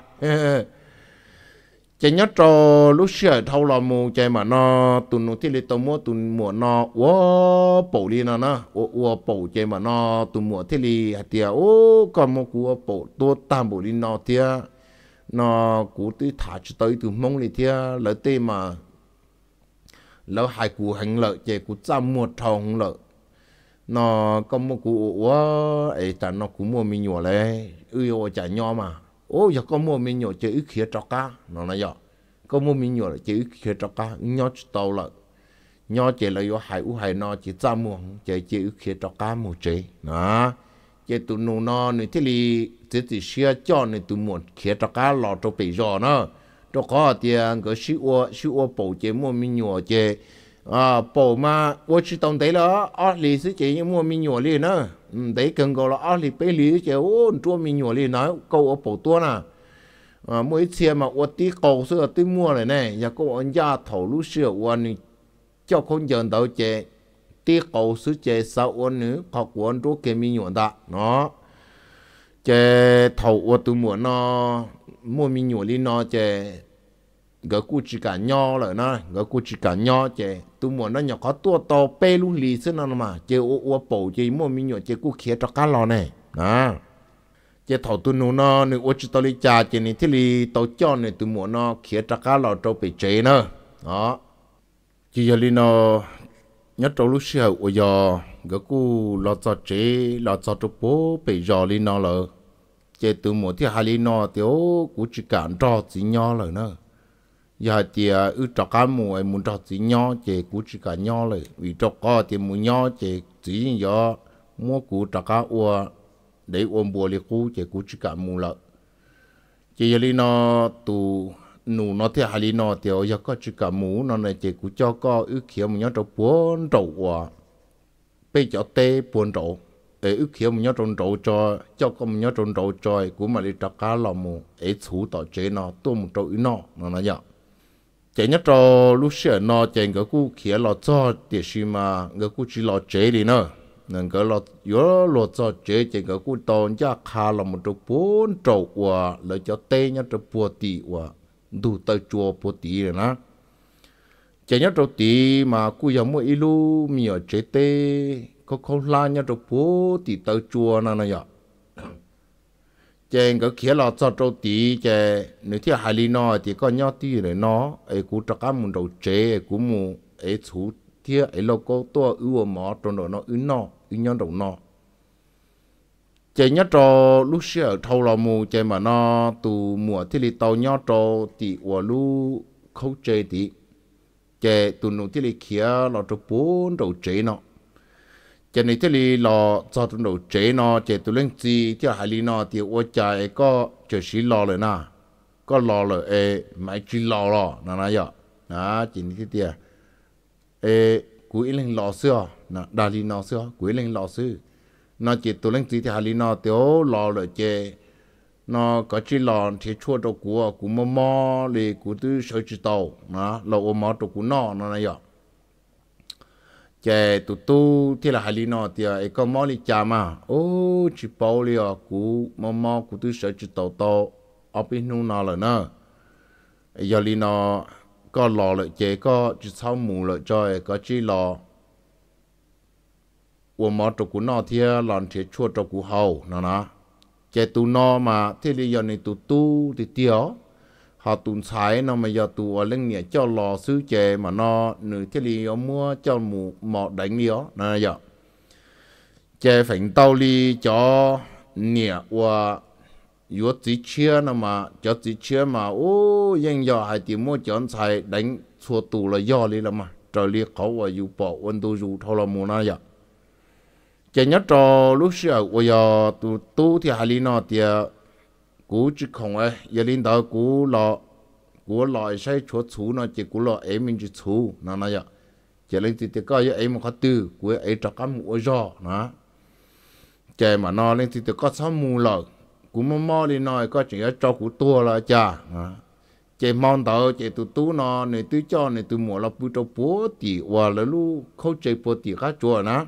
chị nhớ cho lúc xưa thâu lò mù chị mà nó tụi nó thì lấy tàu mua tụi muốn nó ô bổ đi nó nó ô ô chị mà nó tụi muốn thì lấy thì ô còn một cú ô bổ tôi tam bổ đi nó thì nó cú tới thả cho tới tụi đi thì lấy tê mà lỡ hai cụ hành lợi chế cụ trăm mua thòng lợi nó có một cụ ủa ấy ta nó cũng mua mình nhỏ lên ư ô chả nhỏ mà ô giờ có mua mình nhỏ chế ít khía trọ cá nó nói giờ có mua mình nhỏ là chế ít khía trọ cá nhỏ tàu lợi nhỏ chế là do hai u hai nó chỉ trăm mua chế chế ít khía trọ cá mua chế nó chế tụ nô nó này thế thì chế chỉ xia cho này tụ mua khía trọ cá lò trọ bị giò nó cho có tiền cái sự ô sự ô bảo chế mua mình nhỏ chế à bảo mà ô chỉ tông đấy là ở lì sự chế mua mình nhỏ liền nữa đấy cần gọi là ở lì bê lì chế ô chua mình nhỏ liền nói câu ô bảo tua nè à mỗi xe mà ô tí cầu sữa tí mua này nè nhà cô anh gia thầu lũ sữa ô anh cho không dân đầu chế tí cầu sữa chế sao ô nữ học ô chua kia mình nhỏ đó nó chế thầu ô tu mua nó mua mình nhỏ liền nó chế gỡ cu chỉ cả nho rồi nó gỡ cu chỉ cả nho chè tôi muốn nó nhỏ có tua to pe luôn lì xí nó mà chè ô ô bầu chè mua mi nhỏ chè cu khía cho cá lò này đó chè thầu tôi nụ nó nụ ô chỉ tao đi trà chè này thì lì tao cho này tôi muốn nó khía cho cá lò cho bị chè nữa đó chỉ giờ lì nó nhớ trâu lúc sau ô giờ gỡ cu lò cho chè lò cho trâu bố bị giờ lì nó lợ chè tôi muốn thì hai lì nó thì ô cu chỉ cản trò chỉ nho rồi nữa giờ thì ư trọ cá mù ấy muốn trọ chỉ nhỏ chỉ cú chỉ cả nhỏ rồi vì trọ có thì muốn nhỏ chỉ chỉ giờ mua cú trọ cá ua để ôm bùa li cú chỉ cú chỉ cả mù lợ chỉ giờ li nó tụ nụ nó thì hai li nó thì ở giờ có chỉ cả mù nó này chỉ cú cho có ước kia một nhỏ trọ buồn trọ ua bây giờ tê buồn trọ ấy ư kia một nhỏ trọ trọ cho cho có một nhỏ trọ trọ cho cú mà đi trọ cá lò mù ấy chú tỏ chế nó tôi một trọ ư nó nó nói vậy chạy nhất cho lúc xưa nó chạy cái cú kia lo cho để xí mà cái cú chỉ lo chế đi nữa nên cái lọ yếu lo cho chế chạy cái cú tòn cho khá là một trục bốn trầu quá, lợi cho tê nhất trục bùa tỷ quá, đủ tới chùa bùa tỷ rồi nè chạy nhất trục tỷ mà cú giống một ilu mi ở chế tê có không la nhất trục bùa tỷ tới chùa nè nè vậy chè ngỡ kia là cho trâu tí chè nếu thiệt hại lý nó thì có nhau tí rồi nó ấy cú cho các mùng đầu chế ấy cú mù ấy chú thiệt ấy lo có tua ưu mỏ trong đó nó ưu nó ưu nhau đầu nó chè nhớ cho lúc xưa thâu là mù chè mà nó từ mùa thì lý tàu nhớ cho tí của lu khâu chế tí chè từ nụ thì lý kia là cho bốn đầu chế nó cho nên thế li lo cho tụi nó chế nó chế tụi lên gì cho hai li nó thì ô chạy có chế xí lo rồi na có lo rồi ê mấy chỉ lo lo nà nà giờ nà chỉ như thế tia ê cuối linh lo xưa à? nà đa li nó xưa à? cuối linh lo xưa nó chỉ tụi lên gì thì hai li nó tiểu lo rồi chế nó có chỉ lo thì chua đầu của à? cũng mò mò thì của thứ sợi chỉ tàu nà lo ôm mò đầu của nó nà nà giờ chè tụ tu thì là hali nó thì ấy có mò li chà mà ô chỉ bao li à cú mò mò cú tu sợ chỉ tàu tàu ở na nu na là nè li nó có lo lợi chè có chỉ sau mù lợi cho có chỉ lo u mò trụ cú nó thì lòn thì chua trụ cú hau nó nó chè tụ no mà thì li giờ này tụ tu thì tiêu họ tụn sai nó mà giờ tụ ở lên nghĩa cho lò sư chè mà nó nữ thế li ở mua cho mù mọ đánh đi ó nè giờ chè phảnh tao li cho nghĩa và yếu chỉ chia nó mà cho chỉ chia mà ô yên giờ hai tỷ mua cho sai đánh xua tụ là do li là mà trời li khó và dù bỏ quân tôi dù thôi là mù nó giờ chè nhớ trò lúc xưa bây giờ tụ tu thì hai li nó thì cú chỉ không ấy giờ linh đạo cú lọ cú lọ sai chỗ chú nó chỉ cú lọ em mình chỉ chú nó nói vậy chỉ linh thì cái giờ mà có tư cú ấy cho cái mũ giò nó chạy mà nó linh thì có sáu mù lọ cú mà mò đi nói có chỉ cho cú tua là cha chạy mòn tàu chạy tụ tú nó này tứ cho này tụ mùa là bù cho bố tỷ và là lu không chạy bố tỷ khác chùa nó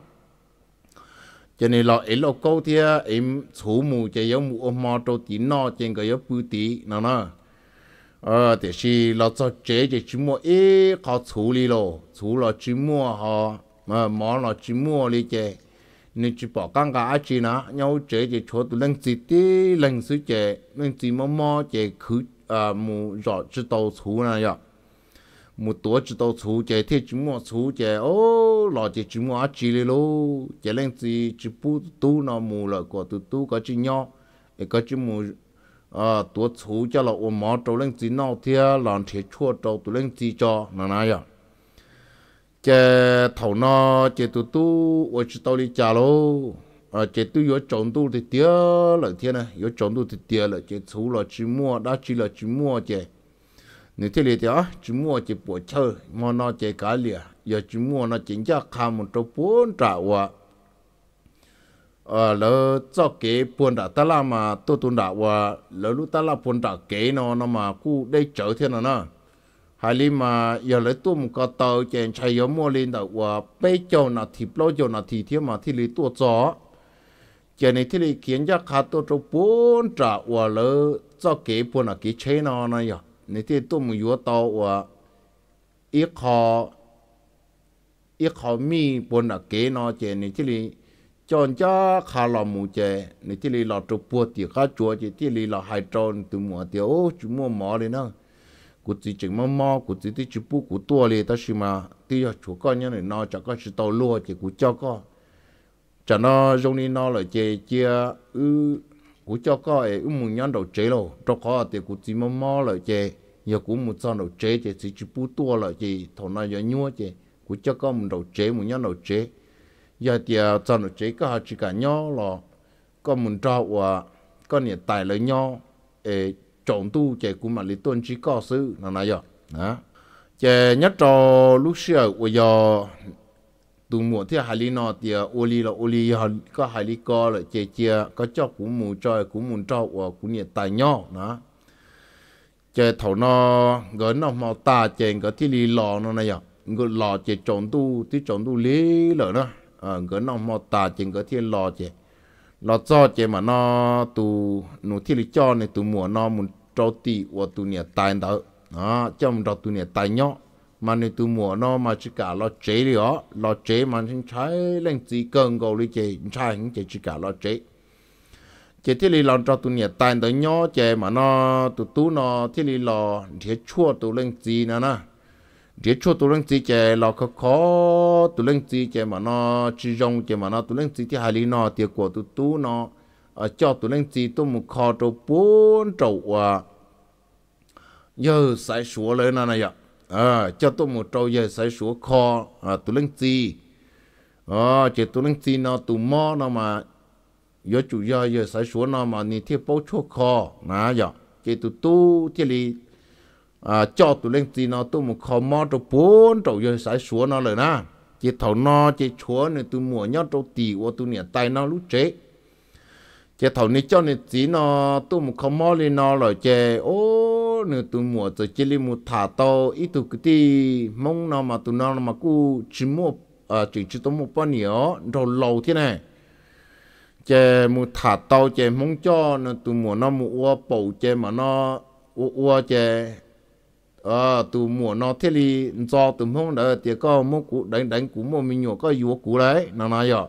cho nên là ấy là câu thì em chú mù chơi có mù ôm mà trâu tí nọ trên cái yếu bự tí nó nó ờ thì là là cho chế thì chỉ mua ít khó chú đi lo chú lo chim mua họ mà mỏ là chỉ mua đi chế nên chỉ bỏ căng cả chỉ nó nhau chế thì chỗ tụi lần gì tí lần suy chế lần gì mà mò chế cứ à mù rõ chỉ đầu chú này vậy một tuổi chỉ tàu chú chạy thì chúng mua chú chạy ô lọ chạy chúng mua chỉ lê lô chạy lên thì chỉ bu tu nó mù lợ của tu tu có chỉ nhỏ cái có chỉ mù à tuổi chú cho lọ ôm mỏ trâu lên thì nó thì lòn thì chua trâu tu lên thì cho nó nói à chạy thầu nó chạy tu tu ở chỉ tàu đi chả lô à chạy tu yếu trộn tu thì tiếc lợi thiên này yếu trộn tu thì tiếc lợi chạy chú là chỉ mua đã chỉ là chỉ mua chạy nếu thế này thì đó chỉ mua chỉ bộ chơi mà nó chỉ cả lìa giờ chỉ mua nó chính ra khá một chỗ bốn trả qua ờ lỡ cho kế buồn đã ta làm mà tôi tuân trả qua lỡ lúc ta làm buồn đã kế nó nó mà cu đây chở thế à nào nữa hai là mà giờ lấy tôi một cái tờ chèn chạy giống mua lên đã qua bây giờ nó thì lâu giờ nó thì thế mà thì lấy tôi cho cho này thế thì khiến cho khá tôi chỗ bốn trả qua lỡ cho kế buồn là kế chế nó nó vậy 你这动物园到我一考一考米不那给那些你这里。chọn cho khá là mù chè nè chỉ lì là bùa thì khá chùa chỉ chỉ lì là hai tròn từ mùa thì ô chú mua mò đi nó cụ chỉ chừng mò mò cụ chỉ tí tua lì ta xí mà tí cho chú con này nó cho con xí tàu lúa chỉ cụ cho con cho nó dùng đi nó chè chia ư cú cho có ấy u muốn nhân đầu chế lo cho có thì cú chỉ mò mò lại chế giờ cú muốn cho đầu chế chế chỉ chỉ bút tua lại chế thằng này giờ nhua chế cú cho có muốn đầu chế muốn nhân đầu chế giờ thì cho à, đầu chế có chỉ cả nhau lo có muốn cho và có nhiệt tài lại nhau ấy chọn tu chế cú mà lý tuân chỉ có sư là này giờ à chế nhất trò lúc xưa của giờ tụ mùa thì hai lý nọ thì ô lý là ô lý hòn có hai lý co là chè chè có cho cú mù cho cú mù cho của cũng nhiệt tài nhau nữa chè thầu nó gỡ nó màu ta chè có thì lý lò nó này à ngỡ lò chè trộn tu tí trộn tu lý lợ nữa à gỡ nó màu ta chè có thì lò chè lò cho chè mà nó tu, nụ thì lý cho này tu mùa nó mù cho tì của tu nhiệt tài đó cho mù cho tu nhiệt tài nhau mà nên tu mùa nó mà chỉ cả lo chế đi ó lo chế mà chúng trái lên chỉ cần cầu đi chế trái những chế chỉ cả lo chế chế thiết lý lo cho tu nhiệt tài tới nhỏ chế mà nó tu tu nó thiết lý lo thiết chua tu lên chỉ nữa nè thiết chua tu lên chỉ chế lo khó khó tu lên chỉ chế mà nó chỉ rong chế mà nó tu lên chỉ thì hai lý nó tiệt của tu tu nó cho tu lên chỉ tu một kho trâu bốn trâu à giờ sai số lên nè này ạ à cho tôi một trâu giờ sai số kho à tôi lên gì à chỉ tôi lên gì nó tôi mò nó mà giờ chủ giờ giờ sai số nó mà ni thiết bao cho kho nà giờ dạ. chỉ tôi tu chỉ li à cho tôi lên gì nó tôi một kho mò cho bốn trâu giờ sai số nó rồi nè chỉ thầu nó chỉ chúa này tôi mua nhớ trâu tì của tôi nhảy tay nó lúc chết chỉ thầu này cho này chỉ nó tôi một kho mò lên nó rồi chè ô nửa tụ mùa cho chỉ li một thả to ít tụ cái tí mong nó mà tụ nó mà cú chỉ mua à chỉ chỉ tụ một bao nhiêu đồ lâu thế này chè một thả to chè mong cho nửa tụ mùa nó một ua bầu chè mà nó ua ua chè à tụ mùa nó thế li do tụ mong đỡ thì có mong cụ đánh đánh cụ mong mình nhổ có yếu cụ đấy nó nói vậy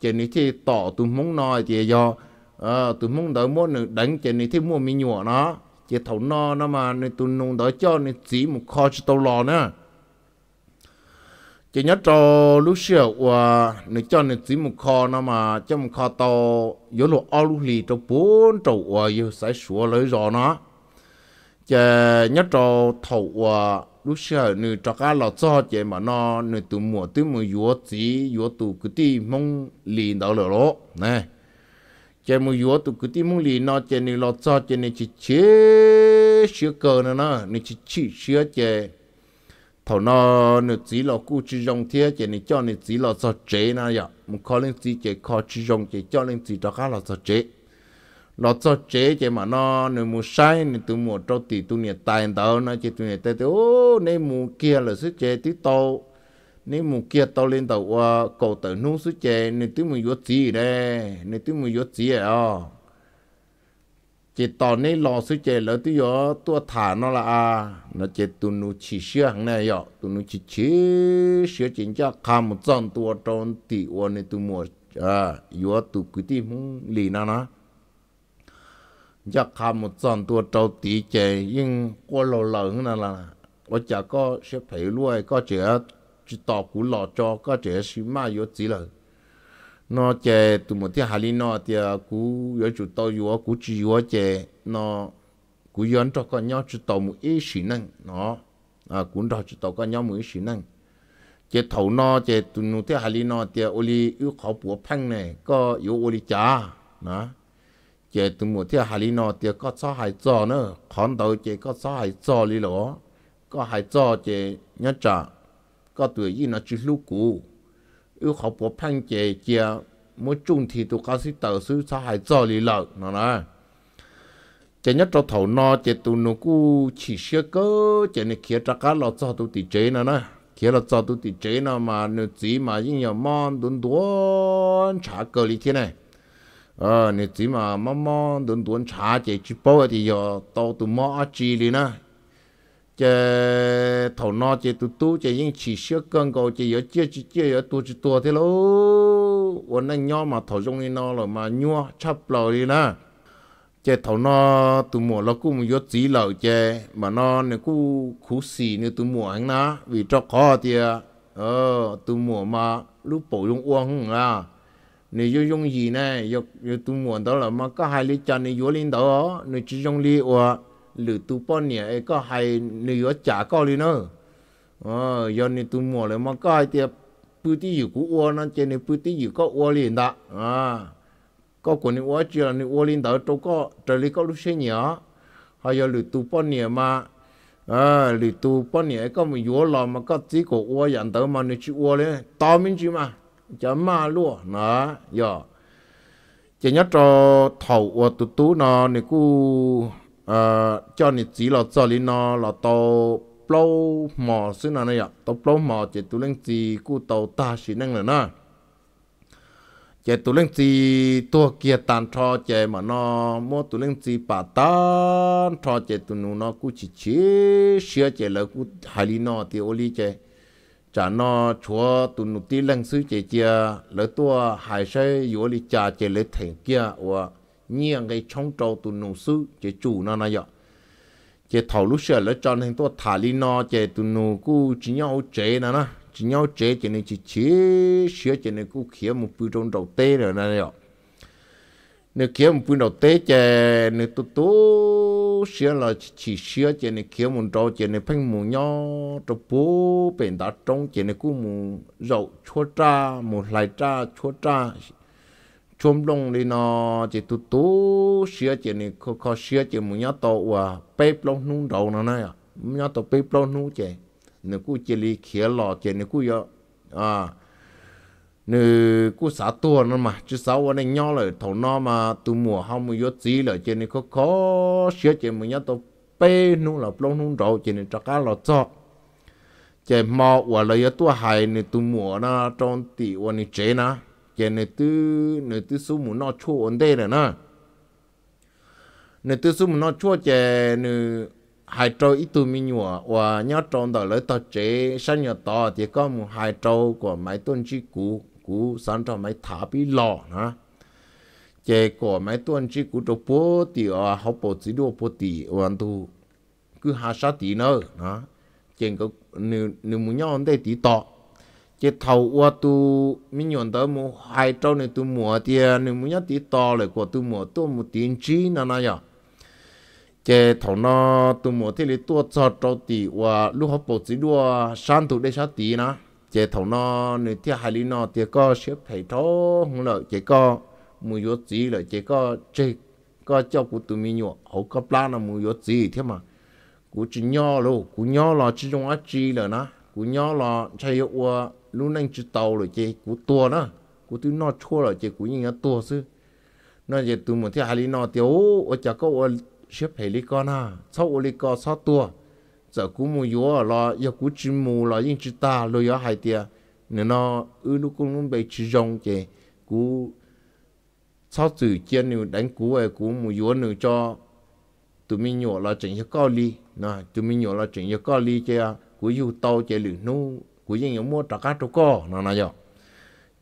chè này thì tỏ tụ mong nói thì do à tụ mong đỡ muốn đánh chè này thì mua mình nhổ nó chỉ thầu no nó mà nên tụi nung đỡ cho nên chỉ một kho cho tàu lò nữa chỉ nhớ cho lúc xưa và nên cho nên chỉ một kho nó mà cho một kho tàu yếu lộ ao lúc lì cho bốn trầu và yếu sải sủa lấy rõ nó chỉ nhớ cho thầu và lúc xưa nữ cho cá lò cho chỉ mà nó nữ tụi mùa tụi mùa yếu chỉ yếu tụi cái tí mong lì đỡ lỡ nè chế mu yếu tụ cứ tí mu lì nó chế này lo cho chế này chỉ chế sửa cơ nữa nó này chỉ chỉ sửa chế thầu nó nữa chỉ lo cú chỉ dùng thế chế này cho này chỉ lo cho chế nó vậy mu khó lên chỉ chế khó chỉ dùng chế cho lên chỉ đó khác lo cho chế lo cho chế chế mà nó nữa mu sai nữa tụ mu trâu ti tụ này tài đó nó chế tụ này tê tê ô này mu kia là sức chế tí tàu nếu mù kia tao lên tàu qua ờ, cầu tàu nung số chè nên tôi mù yếu gì đây nên tôi mù yếu gì à chỉ tao nên lo số chè là tôi yếu tua thả nó là à nó chỉ tu nu chỉ sửa hàng này yếu tu nu chỉ chỉ sửa chỉ cho kham một trận tua tròn tỷ ô nên tôi mù à yếu tu cái tí mù lì na na giờ kham một tua tròn tỷ chè nhưng qua lâu lâu là là có có sẽ phải lui có chả chỉ tỏ cú lọ cho có trẻ xí mà yếu tí là nó chè tụi một tiếng hà lý nó thì cú yếu chủ tàu yếu cú chỉ yếu chè nó cú yếu cho con nhau chỉ tàu một ít xí năng nó à cú đó chỉ tàu con nhau một ít xí năng chè thầu nó chè tụi một tiếng hà lý nó thì ô li yếu khó bùa phăng này có yếu ô li chả nó chè tụi một tiếng hà lý nó thì có sao hải cho nữa khón đầu chè có sao hải cho lý lỗ có hải cho chè nhớ trả ก็ตัวยีน่ะจุลูกูอือเขาปวดพังเจียเจียมื่อจุ่มทีตัวก็สิเตอซื้อสหายจ่อลีหลักนะนะจะยัดตัวเถานอจะตัวนูกูฉีเชื่อก็จะเนี่ยเขียจักรเราจ่อตัวติเจนะนะเขียเราจ่อตัวติเจนะมาเนื้อจีมายิ่งอย่ามอนดุนดวนฉาเกลีที่ไหนเออเนี่ยจีมามอนดุนดวนฉาเจจิโป้ที่อย่าโตตัวมอจีเลยนะ chế thầu nó chế tu tu chế những chỉ sửa cơn cầu chế yếu chia chế chia yếu tu chế tua thế lô ổn anh nhau mà thầu trong đi nó rồi mà nhua chấp lầu đi nè chế thầu nó tu mùa nó cũng yếu chỉ lầu chế mà nó nếu cũng khú xì nếu tu mùa anh na vì cho khó thì ờ tu mùa mà lúc bổ dùng uang không à nếu yêu dùng gì nè yêu yêu tu mùa đó là mà có hai lý chân nếu yêu lên đó nếu chỉ dùng lý uang lử tu pon nhỉ ấy có hay nếu trả có đi nữa ờ giờ này tu mua lại mà có hay tiệp bự tí dù uo nó trên này bự tí dù có uo liền đó à có của uo chưa uo liền đó đâu có trời lý có lúc xe hay giờ lử tu pon nhỉ mà à ờ, lử tu pon nhỉ có mình uo lò mà có tí của uo dạng tới mà nó uo lên to mình chứ mà chả mà luôn đó giờ chỉ nhớ cho thầu uo tu tu nó này cũng Ờ, cho nên chỉ là cho nên nó là tàu plow mò xí nào này ạ tàu plow mò chỉ tu lên chỉ cú tàu ta xí năng nữa nè chỉ tu lên chỉ tua kia tàn trò chỉ mà nó mua tu lên chỉ bà tàn trò chỉ tu nu nó cú chỉ chỉ xia chỉ là cú hai lý nó thì ô lý chỉ chả nó chúa tu nu tí lên xứ chỉ chia lỡ tua hai sai yếu lý cha chỉ lấy thành kia và nhiên cái trong trâu tu nụ sư chế chủ nó nó dọ chế thầu lúc xưa lỡ cho nên tôi thả li nó chế tu nụ cu chỉ nhau chế nó nó chỉ nhau chế chế nên chỉ chế sửa chế nên cu khía một phương trong đầu tê rồi nó dọ nếu khía một phương đầu tê chế nếu tu tụ sửa là chỉ sửa chế nên khía một trâu chế nên phanh một nhau trâu bố bền đã trong chế nên cu một rậu chua tra một lại tra chua tra chôm đông đi nó chỉ tu tu xia chỉ này khó khó xia chỉ muốn nhớ tổ à bê plong nung đầu nó này à nhớ tổ bê plong nung chè nếu cú chỉ lì khía lò chè nếu cú yo à nếu cú xả tua nó mà chứ sáu anh em nhớ lời thầu nó mà tụ mùa không mua yết gì lời chè này khó khó xia chỉ muốn nhớ tổ bê nung là plong nung đầu chè này cho cá lò cho chè mò và lời tua hài nếu tụ mùa nó trong tỷ và nếu chế nó cái nơi tư nơi tư số muốn nó chua ổn đây rồi nè nơi tư số muốn nó chua cái nơi hai trâu ít tuổi mình nhua và nhớ tròn đó lấy tao chế sáng nhớ to thì có một hai trâu của mấy tuân chi cũ cũ sáng cho mấy thả bị lò nè chế của mấy tuân chi cũ trâu bố thì à ờ, học bộ chỉ đồ bố thì hoàn tu cứ hạ sát tí nữa nè chế cái nếu nếu muốn nhớ ổn đây tí to chỉ thầu qua tu mình nhận tới một hai trâu này tu mua thì à, nếu muốn nhất tí to lại của tu mua tu một tiền chi nó nó nhở chỉ thầu nó tu mua thì lấy tu cho trâu tí và lúc họ bổ trí đua sang tu để sát tí nó chỉ thầu nó nếu thì hai lý nó thì có xếp thầy trâu không lợi chỉ có mua yếu gì lợi chỉ có chỉ có cho của tu mình nhận họ cấp plan là mua yếu gì thế mà cú chỉ nhỏ luôn cú nhỏ là chỉ trong ác chi rồi nó cú nhỏ là chạy qua lúc anh chú tàu rồi chơi cú tua đó, cú tôi nó chua rồi chơi cú nhìn nó tua chứ nó giờ tôi muốn thấy hai lý nó tiêu ở chả có ở xếp hệ lý con à sau ở lý con sau tua giờ cú mua yếu là giờ cú chỉ mua là những chú ta rồi yếu hai tia nên nó ở lúc cũng bị chỉ rong chơi, cú sau từ chiến nữa đánh cú ấy cú mua yếu nữa cho tụi mình nhỏ là chỉnh cho cao ly nè tụi mình nhỏ là chỉnh cho cao ly chơi, à cú yêu tàu chơi lử nô cú yên yếu mua trả cá trâu co nó nói cho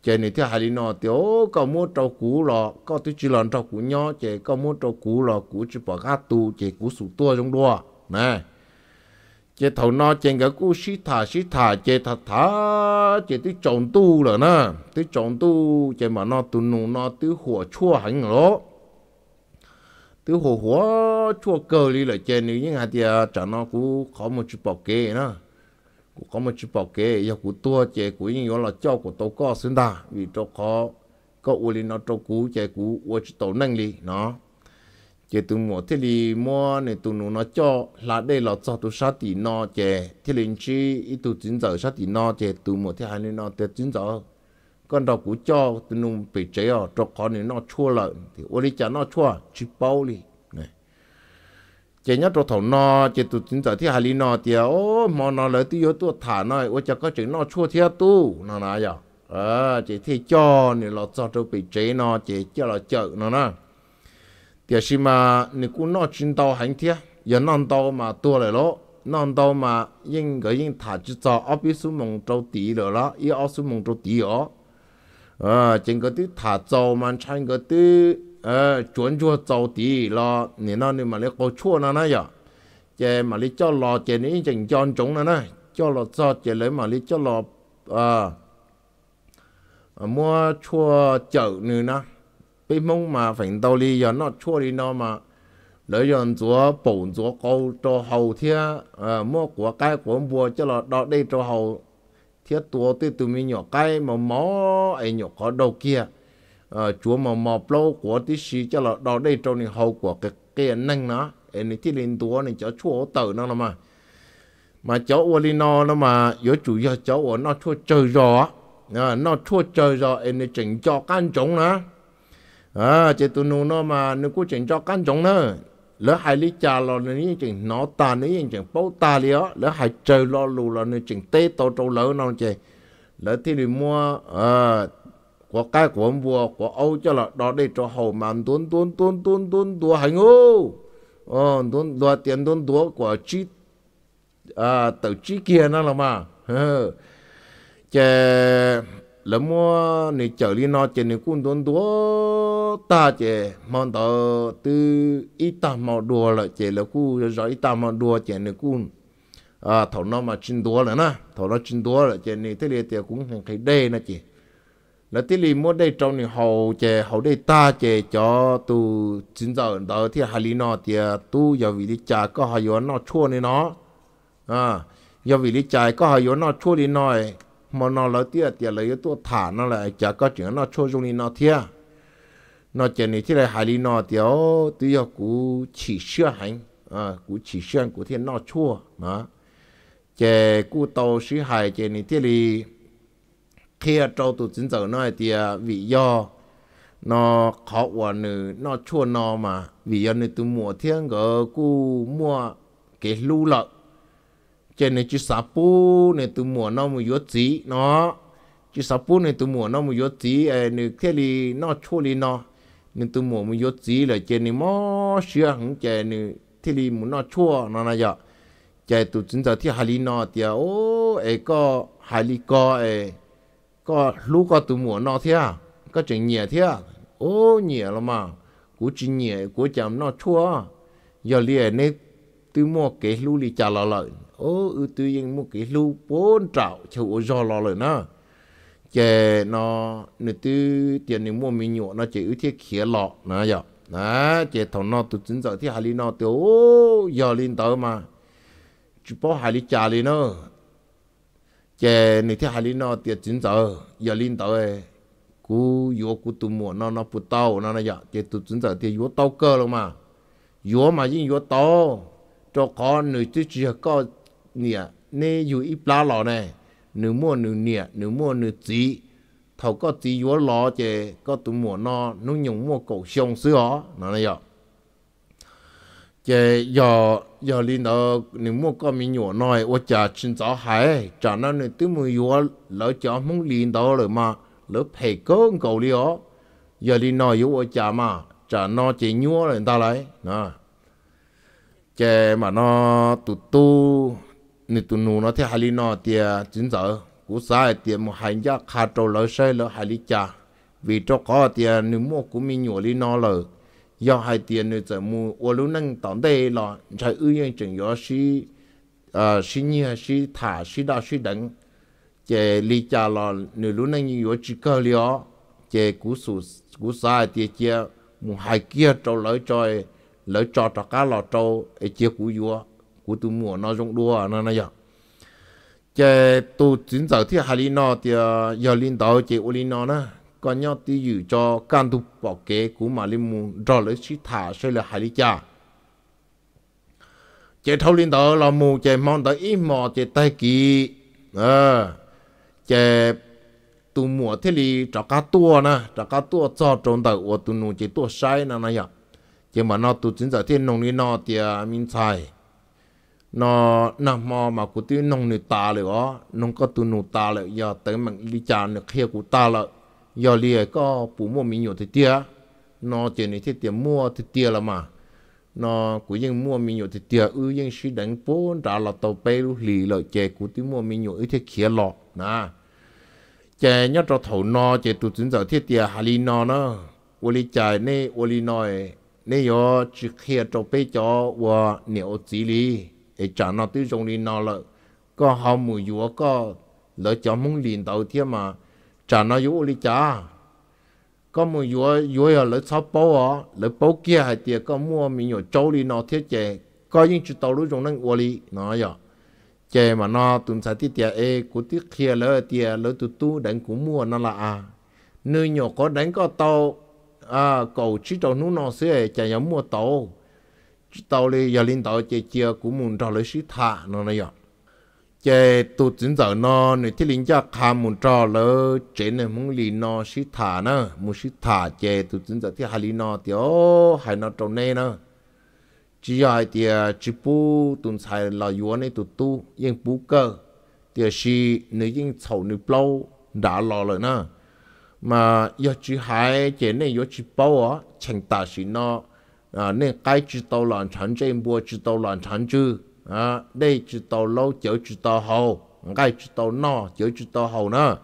chế này thì hai nó tiểu có mua trâu cú lọ có tôi chỉ lần trâu cú nhỏ chế có mua trâu cú lọ cú chỉ bỏ cá tu chế cú sụt tua trong đua nè chế thầu nó chế cái cú xí thả xí thả chế thả thả chế tôi trồng tu rồi nè tôi trồng tu chế mà nó tu nung nó tôi hùa chua hành rồi từ hồ hồ chua cờ đi là trên này những hạt thì trả nó cũng khó một chút bỏ kê nữa cụ có một chút bảo kê yêu cụ tua chế cụ nhưng yếu là cho cụ tàu co xứng ta vì cho có có u li nó cho cụ chế cụ u chỉ tổ năng li nó chế tụ mỏ thế li mua này tụ nó nó cho là đây là cho tụ sát tỷ nó chế thế linh chi ít tụ chính giờ sát tỷ nó chế tụ mỏ thế hai nó thế chính giờ con đầu cụ cho tụ nung bị chế ở cho con này nó chua lợn thì u li chả nó chua chỉ bao li chỉ nhớ đồ thầu no chỉ tụ chính giờ thì hà lý no thì ô mò nó lấy tiêu tu thả nó ô chắc có chuyện nó chua thiệt tu nó nà giờ ờ chỉ thì cho nên lo cho đâu bị chế nó chỉ cho là chợ nó nè thì khi mà nè cũng nó chuyên tàu hành thiệt giờ non tàu mà tua lại lo non tàu mà yên cái yên thả chỉ cho ở bên số mông Châu tí rồi đó ở số mông Châu tí ó à chính cái thứ thả cho mà chăn cái thứ ờ chuẩn chua tàu lo nè nó nè mà lấy câu chua nó nó chè mà lấy cho lò chè nè chừng cho chúng nó cho lò cho chè lấy mà lấy cho lò à mua chua chợ nè nó bị mông mà phải tàu đi giờ nó chua đi nó mà lấy dọn chúa bổn chúa câu cho hầu thia à, mua của cái của bùa cho lò đó đây cho hầu thiết tua tôi mình nhỏ cái mà mó ấy nhỏ có đầu kia Ờ, chúa mà mò lâu của tí xí cho là đó đây trong này hậu của cái cái năng nó em thì lên tua này cho chúa tử nó mà mà cháu ở lên nó mà yếu chủ yếu cháu ở nó chúa chơi rõ ờ, nó chúa chơi rõ em thì chỉnh cho căn chống nó à ờ, chế tụi nó mà nó cũng chỉnh cho căn chống nó lỡ hai lý cha lo như chỉnh nó ta như chỉnh bố ta đi đó lỡ hai trời lo lù là nên chỉnh tê tổ trâu lỡ nó chè lỡ thì đi mua à của cái của vua của Âu cho là đó để cho hầu màn tuôn tuôn tuôn tuôn tuôn tuôn hành ô ờ tuôn đua tiền tuôn tuôn của chi à tự chi kia nó là mà chè là mua này trở đi nó chè này cũng tuôn tuôn ta chè mong tờ từ ít ta màu đùa là chè là cu rồi ít ta màu đùa chè này cũng à thầu nó mà chín đùa là na thầu nó chín đùa là chè này thế liệt thì cũng hành cái đây nè chè là tí lì mua đây trong này hậu chè hậu đây ta chè cho tu chính giờ đó thì hà lý nó thì tu giờ vì đi chả có hà yếu nó chua này nó à giờ vì đi chả có hà yếu nó chua đi nó mà nó là tiếc à, thì là yếu tu thả nó lại chả có chuyện nó chua trong này nó thiệt à. nó chè này thì là hà lý nó thì ó tu giờ cú chỉ sửa hành à cú chỉ sửa của thiên nó chua mà chè cú tàu sửa hại chè này thì là kia trâu tụ chính giờ nói thì vì do nó khó quả nữ nó chua nó mà vì do nữ tụ mùa thiên gỡ cu mùa cái lưu lợn cho nên chú sá bú nên tụ mùa nó một yếu chí nó chú sá bú nên tụ mùa nó một yếu chí nữ kia li nó chua li nó nên tụ mùa một yếu chí là cho nên mò sửa hẳn cho nên thì li muốn nó chua nó nà vậy chạy tụ chính giờ thì hà li nó thì ô ấy có hà li có ấy có lúc có từ mùa nọ thế à có chuyện nhẹ thế à ô nhẹ là mà cú chỉ nhẹ cú chạm nó chua à. giờ liền nè từ mùa kế lúc lì chả lò lợi ô ừ tụi yên một cái lúc bốn trạo chầu ô giò lò lợi nữa chè nó nửa tư tiền nửa mua mình nhộn nó chỉ ưu thiết khía lọ nó giờ đó chè thằng nó tụt chính giờ thì hà lý nó ô giờ liền tới mà chỉ bỏ hà lý trả lên nữa chè này thế hai lý nó tiệt chín giờ giờ linh tới cú yếu cú tụm mua nó nó bút tàu nó nó giờ dạ, chè tụ chín giờ thì yếu tàu cơ luôn mà yếu mà dính yếu tàu cho con nữ chứ chỉ có nè nè yếu ít lá lọ này nữ mua nữ nè nữ mua nữ chỉ thầu có chỉ yếu lọ chè có tụ mua nó nó nhung mua cổ xong xưa nó nó giờ dạ. chè giờ giờ linh đó nếu mua có mình nhỏ nói ô chả chân gió hay chả nó nên tư mua nhỏ lỡ chả muốn linh đó rồi mà lỡ phải có cầu li ó giờ linh nói yếu ô chả mà chả nó chỉ nhỏ rồi ta lấy nè chè mà nó tụ tu nên tụ nụ nó thì hai linh nó thì chân gió cú sai thì một hành gia khá trâu lỡ sai lỡ hai linh chả vì cho có thì nếu mua cũng mình nhỏ linh nó rồi 要还点呢怎么我都能当得了，才有人正要是呃是你还是他是大是等，这离家了，你都能有几个了，这古数古啥的这，我还给找来在来找找家了找，哎结古药，古都没那种多那那样。这都今早天还里那的要领导这屋里那呢。còn nhau tí dự cho can tu bỏ kế của mà liên muốn rõ lấy chỉ thả xây là hải lý cha chế thâu liên tờ là mù chế mong tờ ít mò chế tay kỳ ờ chế tu mùa thế li trả cá tua nè trả cá tua cho trốn tờ của tu nụ chế tua sai nè này à chế mà nó tu chính giờ thiên nông đi nọ thì mình sai nó nằm mò mà của tu nông người ta rồi ó nông có tu nụ ta rồi giờ tới mình đi cha được kia của ta rồi giờ lìa có bù mua mình nhiều thì tia nó tiền này thì tiền mua thì tia là mà nó cứ cũng ยัง mua mình nhiều thì tia suy đánh bốn trả là tàu bay lúc lì lợi chè của tiếng mua mình nhiều ít thì khía lọ nà, chè nhớ cho thầu nó chè tụt chuyển giờ thiết tia hà li nó nó ô li chạy nè ô li nói nè yo chỉ khía cho bay cho và nhiều chỉ lì, ấy trả nó tiêu dùng li nó lợi có hao mùi dúa có lợi cho muốn liền tàu thiệt mà chả nó yếu lý chả có mua yếu yếu ở lỡ sáu bố à lỡ kia hay tiệt có mua mình nhổ đi nó thiết chế có những chú tàu lúc trong năng uo lý nó giờ à. chế mà nó tụm sai tiệt tiệt ê cũng kia lỡ tiệt lỡ tụt tu đánh cũng mua nó là à. nơi nhổ có đánh có tàu à cầu tàu nút nó sẽ chả nhắm mua tàu tàu đi giờ linh tàu chế chia cũng muốn tàu lấy sĩ thả nó này chế tu chính giờ nó này thiết linh cho khám muốn trò lỡ chế này muốn lì nó sĩ thả nữa muốn sĩ thả chế tu chính giờ thiết hai lì nó thì ô hai nó trâu nè nữa chỉ ai thì à, chỉ bu tuần sai là yến này tu tu yên bu cơ thì sĩ à, nữ yến sầu nữ lâu đã lo rồi nó mà yến chỉ hai chế này yến chỉ bao á chẳng ta sĩ nó à nên cái chỉ tàu làm chán chế bua chỉ tàu làm chán chứ à, đây chỉ tàu lâu chở chỉ tàu hầu cái chỉ tàu nọ chở chỉ tàu hầu nữa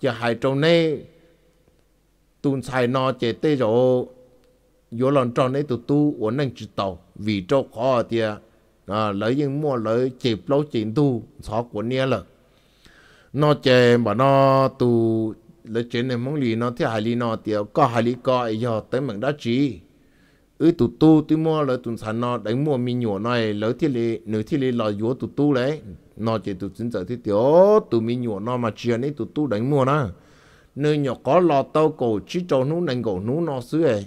chỉ hai trong này tuần sai nọ chỉ tê rồi vô lần trong này tụ tu ổn năng chỉ tàu vì chỗ khó thì à ờ, lấy những mua lấy chỉ lâu chỉ tu xó của nia là nó chỉ mà nó tu lấy chuyện này mong lì nó thì hai lì nó thì có hai lì có giờ tới mình đã chỉ ừ tụ tu tụ mua lỡ tụ sản nó đánh mua mi nhổ này lỡ thiết lệ nửa thiết lệ lò dúa tụ tu đấy nó chỉ tụ chính giờ thiết tiểu tụ mi nhổ nó mà chuyện ấy tụ tu đánh mua nó nơi nhỏ có lò tàu cổ chỉ cho nú đánh cổ nú nó xứ ấy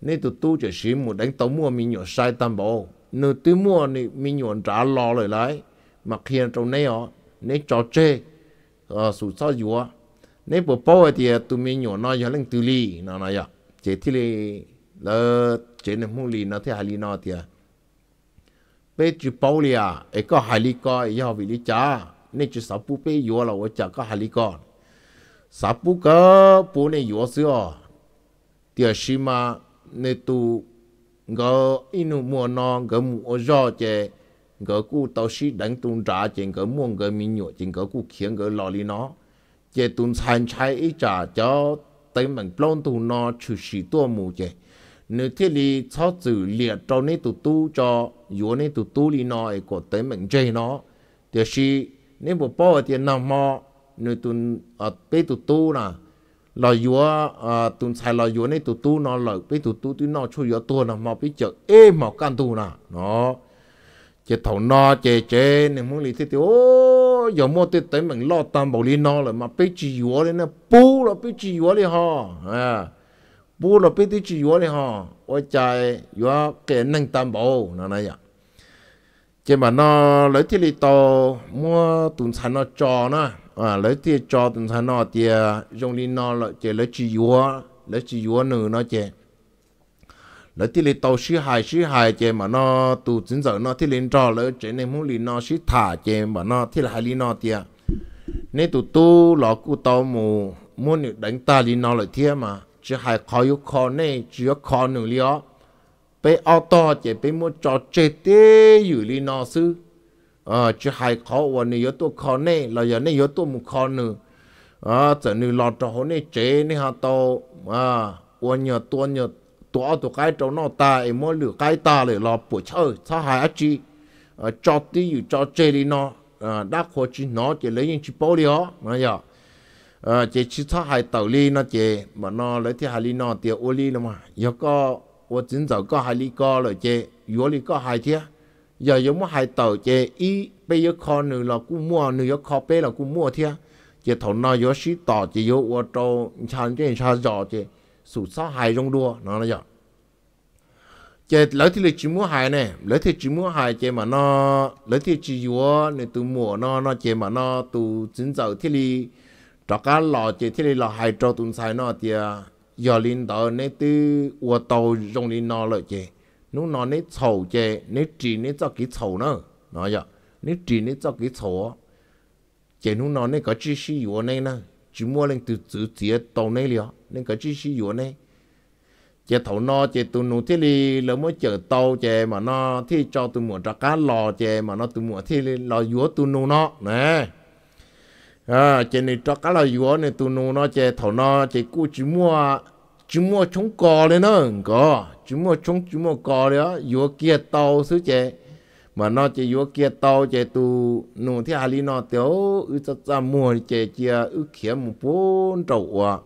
nên tụ tu chỉ xí một đánh tàu mua mi nhổ sai tam bộ nơi tụ mua này mi nhổ trả lò lại lại mà khiên trong này họ, nên cho chê ờ sụt sao dúa nên bộ bao thì tụ mi nhổ nó giờ lên từ ly nó nói vậy dạ. chỉ thiết lệ lỡ chế nên mua lì nó thế hài lì nó thì bé chú bao lì à ấy có hài lì có ấy học vị lý cha nên chú sáu bú bé yếu là vợ cha có hài lì con sáu bú cơ bú này yếu xíu thì xí mà nên tu ngỡ inu mua nó ngỡ mua rõ chế ngỡ cụ tàu sĩ đánh tung trả chế ngỡ mua ngỡ mình nhộ chế ngỡ cụ khiến ngỡ lò lì nó chế tung sàn chai ý e trả cho tới mình plon tu nó chú sĩ tua mù chế nếu thế thì cháu chữ liệt cho nên tụ tu cho yếu nên tụ tu li nói có tới mệnh chơi nó thì si nếu bố bao thì nằm mò nếu tụ ở à, bê tụ tu nè là yếu à tụ sai là yếu nên tụ tu nó là bê tụ tu tụ nó chui yếu tu nằm mò bị chợ ê mò căn tu nè nó chỉ thầu nó chè chè nên muốn lý thế thì ô giờ mua tới tới mệnh lo tam bảo li nó rồi mà bị chỉ yếu lên nó bù là bị chỉ yếu đi ho à bu nó biết ti chi yo le ha o chai yo ke nang tam bo na na ya chỉ mà nó lấy tiền đi tàu mua tuần sản nó cho nó à lấy tiền cho tuần sản nó thì à, dùng đi nó là chỉ lấy chỉ yếu lấy chỉ yếu nữa nó chỉ lấy tiền đi tàu xí hài xí hài chỉ mà nó tu chính giờ nó thì lên cho lấy chỉ nên mua đi nó xí thả chỉ mà nó thì lại đi nó thì nên tụ tu lọ cụ tàu mù muốn đánh ta đi nó lại thiệt mà chỉ hay khó yêu khó này chỉ có khó nữa lió bé ô tô chỉ bé muốn cho chế tế อยู่ lý nó sư ờ chỉ hay khó và này yếu tố khó này là giờ này yếu tố một khó nữa ờ giờ này lo cho hôm nay chế này họ tàu à quan nhờ tuân nhờ tua tụ cái trâu nó ta em muốn lửa cái ta để lo bổ chơi sao hay á chi cho cho chế lý nó à đã khó chỉ nó chỉ lấy những chỉ bao lió mà giờ ờ chị chỉ cho hai tàu ly nó chị mà nó lấy thì hai ly nó tiêu ô ly mà giờ có ô chính giờ có hai ly co rồi chị yếu ly có hai thế giờ giống mua hai tàu chị ý bây giờ kho nữa là cũng mua nữa giờ kho bây là cũng mua thế chị thầu nó giờ xí tỏ chị yếu ô tô chăn trên xa giò chị sụt sao hai trong đua nó là giờ chị lấy thì chỉ mua hai này lấy thì chỉ mua hai chị mà nó lấy thì chỉ yếu này từ mua nó nó chị mà nó từ chính giờ thì cho cá lò chỉ thế là hai trâu tuần sai nó thì à, giờ lên đó nên từ ua tàu dùng đi nó lợi chị nó nó nên sầu chị nên trì nên cho cái sầu nữa nói vậy nên trì nên cho cái sầu chị nó nó nên có chi sĩ yếu này nè chỉ mua lên từ từ chế tàu này liền nên có chi sĩ yếu này chế tàu nó chế tụi nó thế là lỡ mới chở tàu chị mà nó thì cho tụi mua cho cá lò chị mà nó tụi mua thế là lò yếu tụi nó nè à chị này cho cá là vừa này tụi nó nó chị thầu nó chị cú chỉ mua chỉ mua chống cò đấy nó có chỉ mua chống chỉ mua cò đấy á vừa kia tàu xứ chị mà nó chỉ vừa kia tàu chị tụ nó thì hà li nó tiểu ư cho ra mua chị kia ư kia một bốn trậu à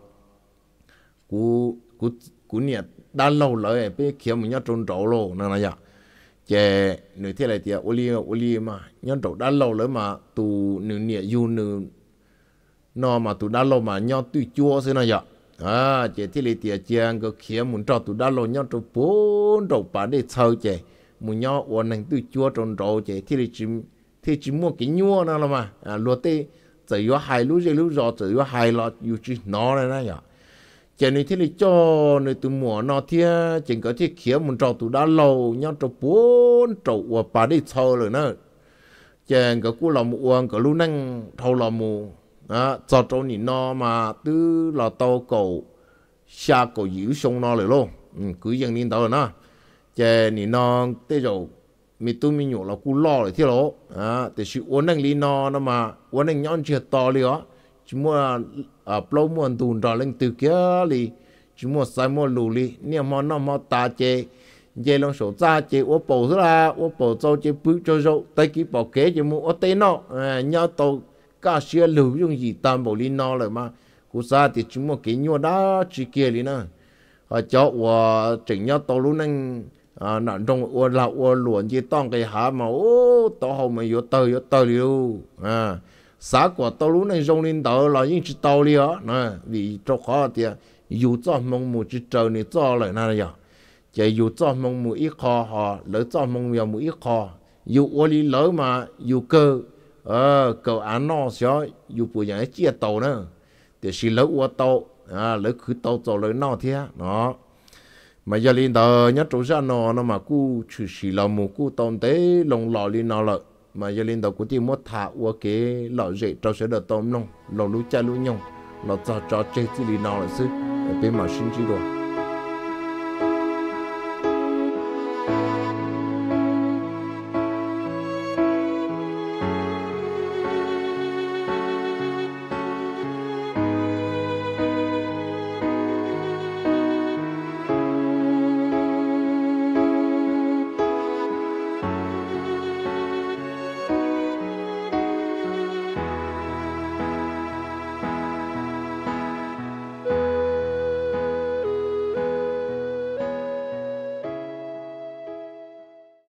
cú cú cú nhiệt đan lâu rồi bé kia một nhát trôn trậu rồi nên là vậy chè nửa thế này thì ô li ô li mà nhân trậu đan lâu rồi mà tụ nửa nhẹ du nửa nó mà tụ đá lô mà nhau tụi chúa xin nó vậy à chị thì lì tiệt chiang cái kia muốn cho tụi đá lô nhau cho bốn đầu bà để sâu chị muốn nhau uốn nành tụi chúa trong đầu chị thì lì chỉ thì chỉ mua cái nhua nó là mà à lúa tê chỉ yếu hai lúa gì lúa giò chỉ yếu hai lọ yếu chỉ nó này này vậy chị này thì lì cho này tụi mua nó thì chỉ có thì kia muốn cho tụi đá lô nhau cho bốn đầu uốn bà để sâu rồi nữa chị có cú làm uống có lú năng thâu làm mù đó cho trâu nỉ nó mà tứ là tàu cầu xa cầu giữ sông nó rồi luôn ừ, cứ dân nín tàu rồi nó chè nỉ nó tới rồi mi tu mi nhủ là cú lo rồi thế lỗ à thì sự uốn anh lý nó nó mà uốn anh nhon chưa to li ó chỉ mua à plo mua anh tuần rồi từ kia li chỉ mua sai mua lù li nè mà nó mà ta chè chè lòng sổ ra chè uốn bầu ra uốn bầu cho chè bự cho rau tay kí bảo kế chè muốn uốn tê nó à, nhau tàu cả xưa lưu dùng gì tam bảo linh nó rồi mà cú sa thì chúng mà cái nhau đó chỉ kia lý nữa họ cho và chỉnh nhau tàu luôn năng à nạn trong ua là ua luồn chỉ tông cái hà mà ô tàu hậu mà vô tờ vô tờ liu à xã của tàu luôn năng dùng linh tàu là những chỉ tàu liu nè vì cho khó thì dù cho mong muốn chỉ chờ này cho lại nè rồi chỉ dù cho mong muốn ít khó họ lỡ cho mong mù ít khó dù ua lý lỡ mà dù cơ ờ cậu ăn nó xó dù bùi nhà chia tàu nữa để xì lỡ qua tàu à lỡ cứ tàu tàu lỡ nó thế nó mà giờ lên tờ nhất chỗ ra nó nó mà cu chỉ xì lỡ mù cu tông tế lòng lò lên nó lợ mà giờ lên tàu cũng tìm mất thả qua cái lò rễ trâu sẽ được tàu nông lọ lú cha lú nhông lọ cho cho chơi chỉ lên nó là sư bên mà sinh chỉ rồi